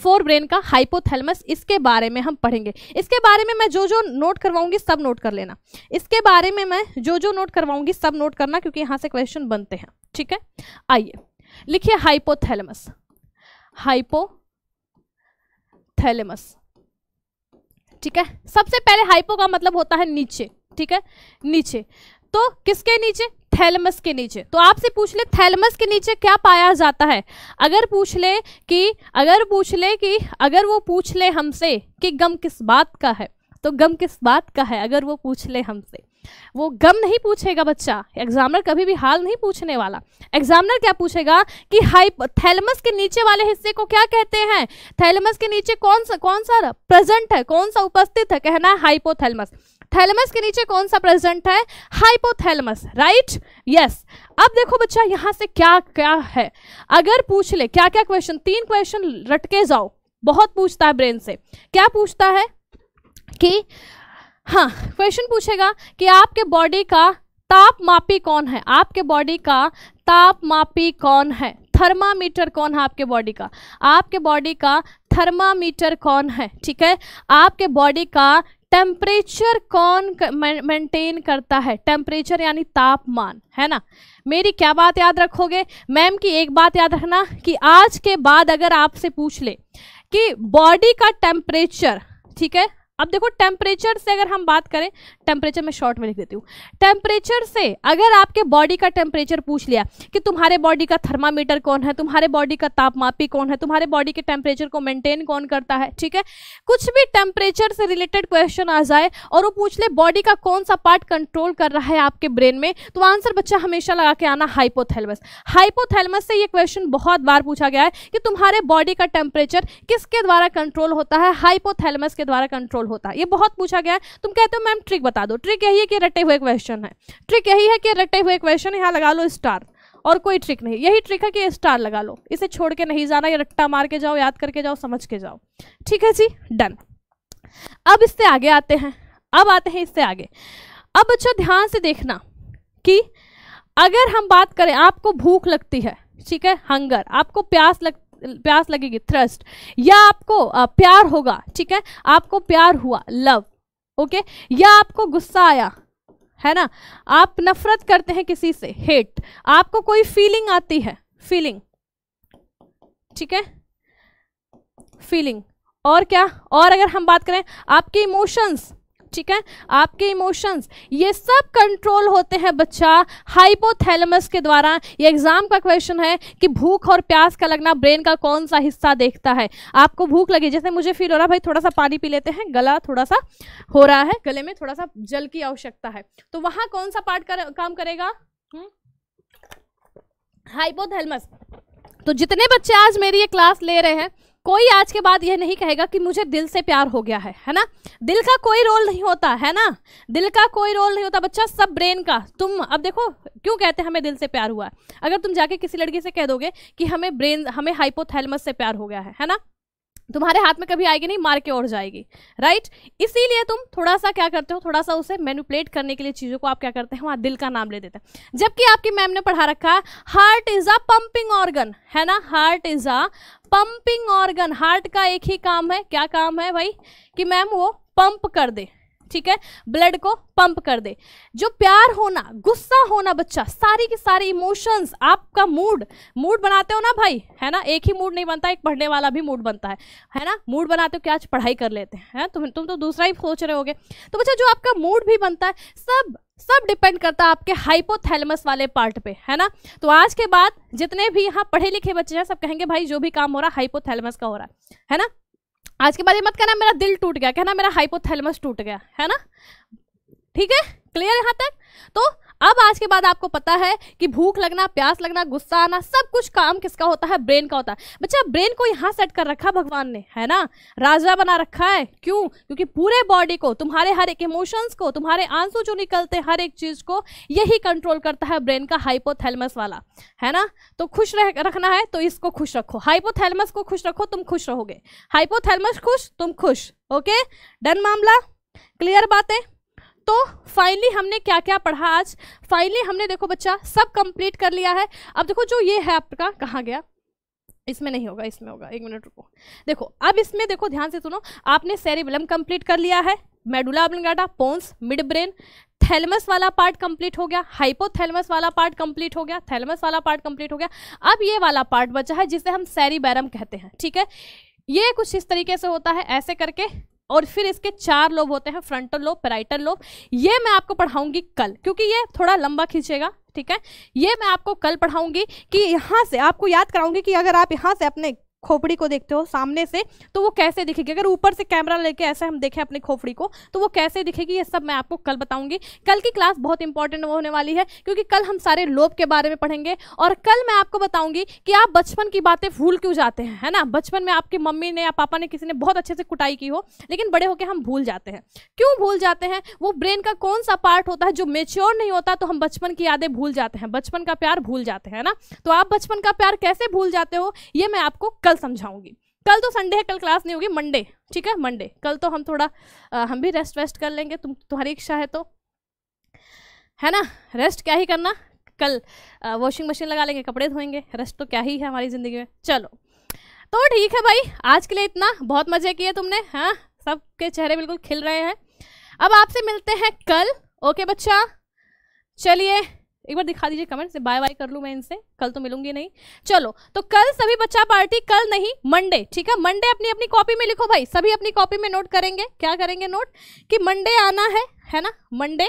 Speaker 1: फोर ब्रेन का हाइपोथैलमस इसके बारे में हम पढ़ेंगे इसके बारे में मैं जो जो नोट करवाऊंगी सब नोट कर लेना इसके बारे में मैं जो जो नोट करवाऊंगी सब नोट करना क्योंकि यहाँ से क्वेश्चन बनते हैं ठीक है आइए लिखिए हाइपोथैलेमस थैलेमस ठीक है सबसे पहले हाइपो का मतलब होता है नीचे ठीक है नीचे तो किसके नीचे थैलमस के नीचे तो आपसे पूछ ले थैलमस के नीचे क्या पाया जाता है अगर पूछ ले कि अगर पूछ ले कि अगर वो पूछ ले हमसे कि गम किस बात का है तो गम किस बात का है अगर वो पूछ ले हमसे वो गम नहीं पूछेगा बच्चा एग्जामिनर कभी भी हाल नहीं पूछने वाला एग्जामिनर क्या पूछेगा कि हाइप थैलमस के नीचे वाले हिस्से को क्या कहते हैं थैलमस के नीचे कौन सा कौन सा प्रेजेंट है कौन सा उपस्थित है कहना है हाइपोथैलमस थैलमस के नीचे कौन सा प्रेजेंट है हाइपोथैलमस राइट यस अब देखो बच्चा यहाँ से क्या क्या है अगर पूछ ले क्या क्या क्वेश्चन तीन क्वेश्चन रटके जाओ बहुत पूछता है ब्रेन से क्या पूछता है कि हाँ क्वेश्चन पूछेगा कि आपके बॉडी का ताप मापी कौन है आपके बॉडी का ताप मापी कौन है थर्मामीटर कौन है आपके बॉडी का आपके बॉडी का थर्मामीटर कौन है ठीक है आपके बॉडी का टेम्परेचर कौन मेंटेन करता है टेम्परेचर यानी तापमान है ना मेरी क्या बात याद रखोगे मैम की एक बात याद रखना कि आज के बाद अगर आपसे पूछ ले कि बॉडी का टेम्परेचर ठीक है अब देखो टेम्परेचर से अगर हम बात करें टेम्परेचर में शॉर्ट में लिख देती हूँ टेम्परेचर से अगर आपके बॉडी का टेम्परेचर पूछ लिया कि तुम्हारे बॉडी का थर्मामीटर कौन है तुम्हारे बॉडी का तापमापी कौन है तुम्हारे बॉडी के टेम्परेचर को मेंटेन कौन करता है ठीक है कुछ भी टेम्परेचर से रिलेटेड क्वेश्चन आ जाए और वो पूछ ले बॉडी का कौन सा पार्ट कंट्रोल कर रहा है आपके ब्रेन में तो आंसर बच्चा हमेशा लगा के आना हाइपोथेलमस हाइपोथेलमस से ये क्वेश्चन बहुत बार पूछा गया है कि तुम्हारे बॉडी का टेम्परेचर किसके द्वारा कंट्रोल होता है हाइपोथेलमस के द्वारा कंट्रोल होता है ये बहुत पूछा गया है तुम कहते हो मैम ट्रिक बता दो ट्रिक यही है कि रटे हुए क्वेश्चन है ट्रिक यही है कि रटे हुए क्वेश्चन यहाँ लगा लो स्टार और कोई ट्रिक नहीं यही ट्रिक है कि स्टार लगा लो इसे छोड़ के नहीं जाना या रट्टा मार के जाओ याद करके जाओ समझ के जाओ ठीक है जी डन अब इससे आगे आते हैं अब आते हैं इससे आगे अब अच्छा ध्यान से देखना कि अगर हम बात करें आपको भूख लगती है ठीक है हंगर आपको प्यास लग प्यास लगेगी थ्रस्ट या आपको प्यार होगा ठीक है आपको प्यार हुआ लव ओके या आपको गुस्सा आया है ना आप नफरत करते हैं किसी से हेट आपको कोई फीलिंग आती है फीलिंग ठीक है फीलिंग और क्या और अगर हम बात करें आपके इमोशंस ठीक है आपके इमोशंस ये सब कंट्रोल होते हैं बच्चा हाइपोथैलेमस के द्वारा ये एग्जाम का क्वेश्चन है कि भूख और प्यास का लगना ब्रेन का कौन सा हिस्सा देखता है आपको भूख लगी जैसे मुझे फील हो रहा भाई थोड़ा सा पानी पी लेते हैं गला थोड़ा सा हो रहा है गले में थोड़ा सा जल की आवश्यकता है तो वहां कौन सा पार्ट कर, काम करेगा हाइपोथैलेमस हम्म? तो जितने बच्चे आज मेरी ये क्लास ले रहे हैं कोई आज के बाद यह नहीं कहेगा कि मुझे दिल से प्यार हो गया है है ना दिल का कोई रोल नहीं होता है ना दिल का कोई रोल नहीं होता बच्चा सब ब्रेन का तुम अब देखो क्यों कहते हैं हमें दिल से प्यार हुआ है अगर तुम जाके किसी लड़की से कह दोगे कि हमें ब्रेन हमें हाइपोथैलमस से प्यार हो गया है है ना तुम्हारे हाथ में कभी आएगी नहीं मार के और जाएगी राइट इसीलिए तुम थोड़ा सा क्या करते हो थोड़ा सा उसे मैनुपलेट करने के लिए चीज़ों को आप क्या करते हैं वहाँ दिल का नाम ले देते हैं जबकि आपकी मैम ने पढ़ा रखा है heart is a pumping organ है ना heart is a pumping organ heart का एक ही काम है क्या काम है भाई कि मैम वो पंप कर दे ठीक है ब्लड को पंप कर दे जो प्यार होना गुस्सा होना बच्चा सारी की सारी इमोशंस आपका मूड मूड बनाते हो ना भाई है ना एक ही मूड नहीं बनता एक पढ़ने वाला भी मूड बनता है है ना मूड बनाते हो क्या आज पढ़ाई कर लेते हैं है? तुम तुम तो दूसरा ही सोच रहे होगे तो बच्चा जो आपका मूड भी बनता है सब सब डिपेंड करता है आपके हाइपोथैलमस वाले पार्ट पे है ना तो आज के बाद जितने भी यहाँ पढ़े लिखे बच्चे हैं सब कहेंगे भाई जो भी काम हो रहा है हाइपोथैलमस का हो रहा है है ना आज के बाद ये मत कहना मेरा दिल टूट गया कहना मेरा हाइपोथैलेमस टूट गया है ना ठीक है क्लियर यहाँ तक तो अब आज के बाद आपको पता है कि भूख लगना प्यास लगना गुस्सा आना सब कुछ काम किसका होता है ब्रेन का होता है बच्चा ब्रेन को यहाँ सेट कर रखा भगवान ने है ना राजा बना रखा है क्यों क्योंकि पूरे बॉडी को तुम्हारे हर एक इमोशंस को तुम्हारे आंसू जो निकलते हैं हर एक चीज को यही कंट्रोल करता है ब्रेन का हाइपोथैलमस वाला है ना तो खुश रह रखना है तो इसको खुश रखो हाइपोथैलमस को खुश रखो तुम खुश रहोगे हाइपोथैलमस खुश तुम खुश ओके डन मामला क्लियर बातें तो फाइनली हमने क्या क्या पढ़ा आज फाइनली हमने देखो बच्चा सब कंप्लीट कर लिया है अब देखो जो ये है आपका कहाँ गया इसमें नहीं होगा इसमें होगा एक मिनट रुको देखो अब इसमें देखो ध्यान से सुनो आपने सेरिबलम कंप्लीट कर लिया है medulla oblongata pons mid brain thalamus वाला पार्ट कंप्लीट हो गया हाइपोथैलमस वाला पार्ट कंप्लीट हो गया थैलमस वाला पार्ट कंप्लीट हो गया अब ये वाला पार्ट बचा है जिसे हम सैरी कहते हैं ठीक है ये कुछ इस तरीके से होता है ऐसे करके और फिर इसके चार लोब होते हैं फ्रंटल लोब पेराइटल लोब ये मैं आपको पढ़ाऊंगी कल क्योंकि ये थोड़ा लंबा खींचेगा ठीक है ये मैं आपको कल पढ़ाऊंगी कि यहाँ से आपको याद कराऊंगी कि अगर आप यहाँ से अपने खोपड़ी को देखते हो सामने से तो वो कैसे दिखेगी अगर ऊपर से कैमरा लेके ऐसे हम देखें अपनी खोपड़ी को तो वो कैसे दिखेगी ये सब मैं आपको कल बताऊंगी कल की क्लास बहुत इंपॉर्टेंट होने वाली है क्योंकि कल हम सारे लोभ के बारे में पढ़ेंगे और कल मैं आपको बताऊंगी कि आप बचपन की बातें भूल क्यों जाते हैं है ना बचपन में आपकी मम्मी ने या पापा ने किसी ने बहुत अच्छे से कुटाई की हो लेकिन बड़े होकर हम भूल जाते हैं क्यों भूल जाते हैं वो ब्रेन का कौन सा पार्ट होता है जो मेच्योर नहीं होता तो हम बचपन की यादें भूल जाते हैं बचपन का प्यार भूल जाते हैं ना तो आप बचपन का प्यार कैसे भूल जाते हो ये मैं आपको कल समझाऊंगी कल तो संडे है कल क्लास नहीं होगी मंडे ठीक है मंडे कल तो हम थोड़ा आ, हम भी रेस्ट वेस्ट कर लेंगे तुम तुम्हारी इच्छा है तो है ना रेस्ट क्या ही करना कल वॉशिंग मशीन लगा लेंगे कपड़े धोएंगे रेस्ट तो क्या ही है हमारी ज़िंदगी में चलो तो ठीक है भाई आज के लिए इतना बहुत मज़े किए तुमने हाँ सबके चेहरे बिल्कुल खिल रहे हैं अब आपसे मिलते हैं कल ओके बच्चा चलिए एक बार दिखा दीजिए कमेंट से बाय बाय कर लूँ मैं इनसे कल तो मिलूंगी नहीं चलो तो कल सभी बच्चा पार्टी कल नहीं मंडे ठीक है मंडे अपनी अपनी कॉपी में लिखो भाई सभी अपनी कॉपी में नोट करेंगे क्या करेंगे नोट कि मंडे आना है है ना मंडे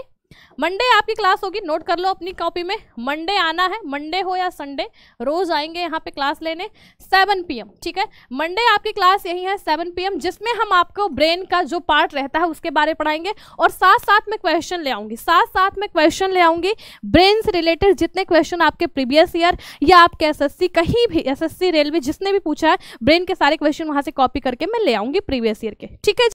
Speaker 1: मंडे आपकी क्लास होगी नोट कर लो अपनी कॉपी में मंडे आना है मंडे हो या संडे रोज आएंगे यहाँ पे क्लास लेने 7 पीएम ठीक है मंडे आपकी क्लास यही है 7 पीएम जिसमें हम आपको ब्रेन का जो पार्ट रहता है उसके बारे पढ़ाएंगे और साथ साथ में क्वेश्चन ले आऊंगी साथ साथ में क्वेश्चन ले आऊंगी ब्रेन से रिलेटेड जितने क्वेश्चन आपके प्रीवियस ईयर या आपके एस कहीं भी एस रेलवे जिसने भी पूछा है ब्रेन के सारे क्वेश्चन वहां से कॉपी करके मैं ले आऊंगी प्रीवियस ईयर के ठीक है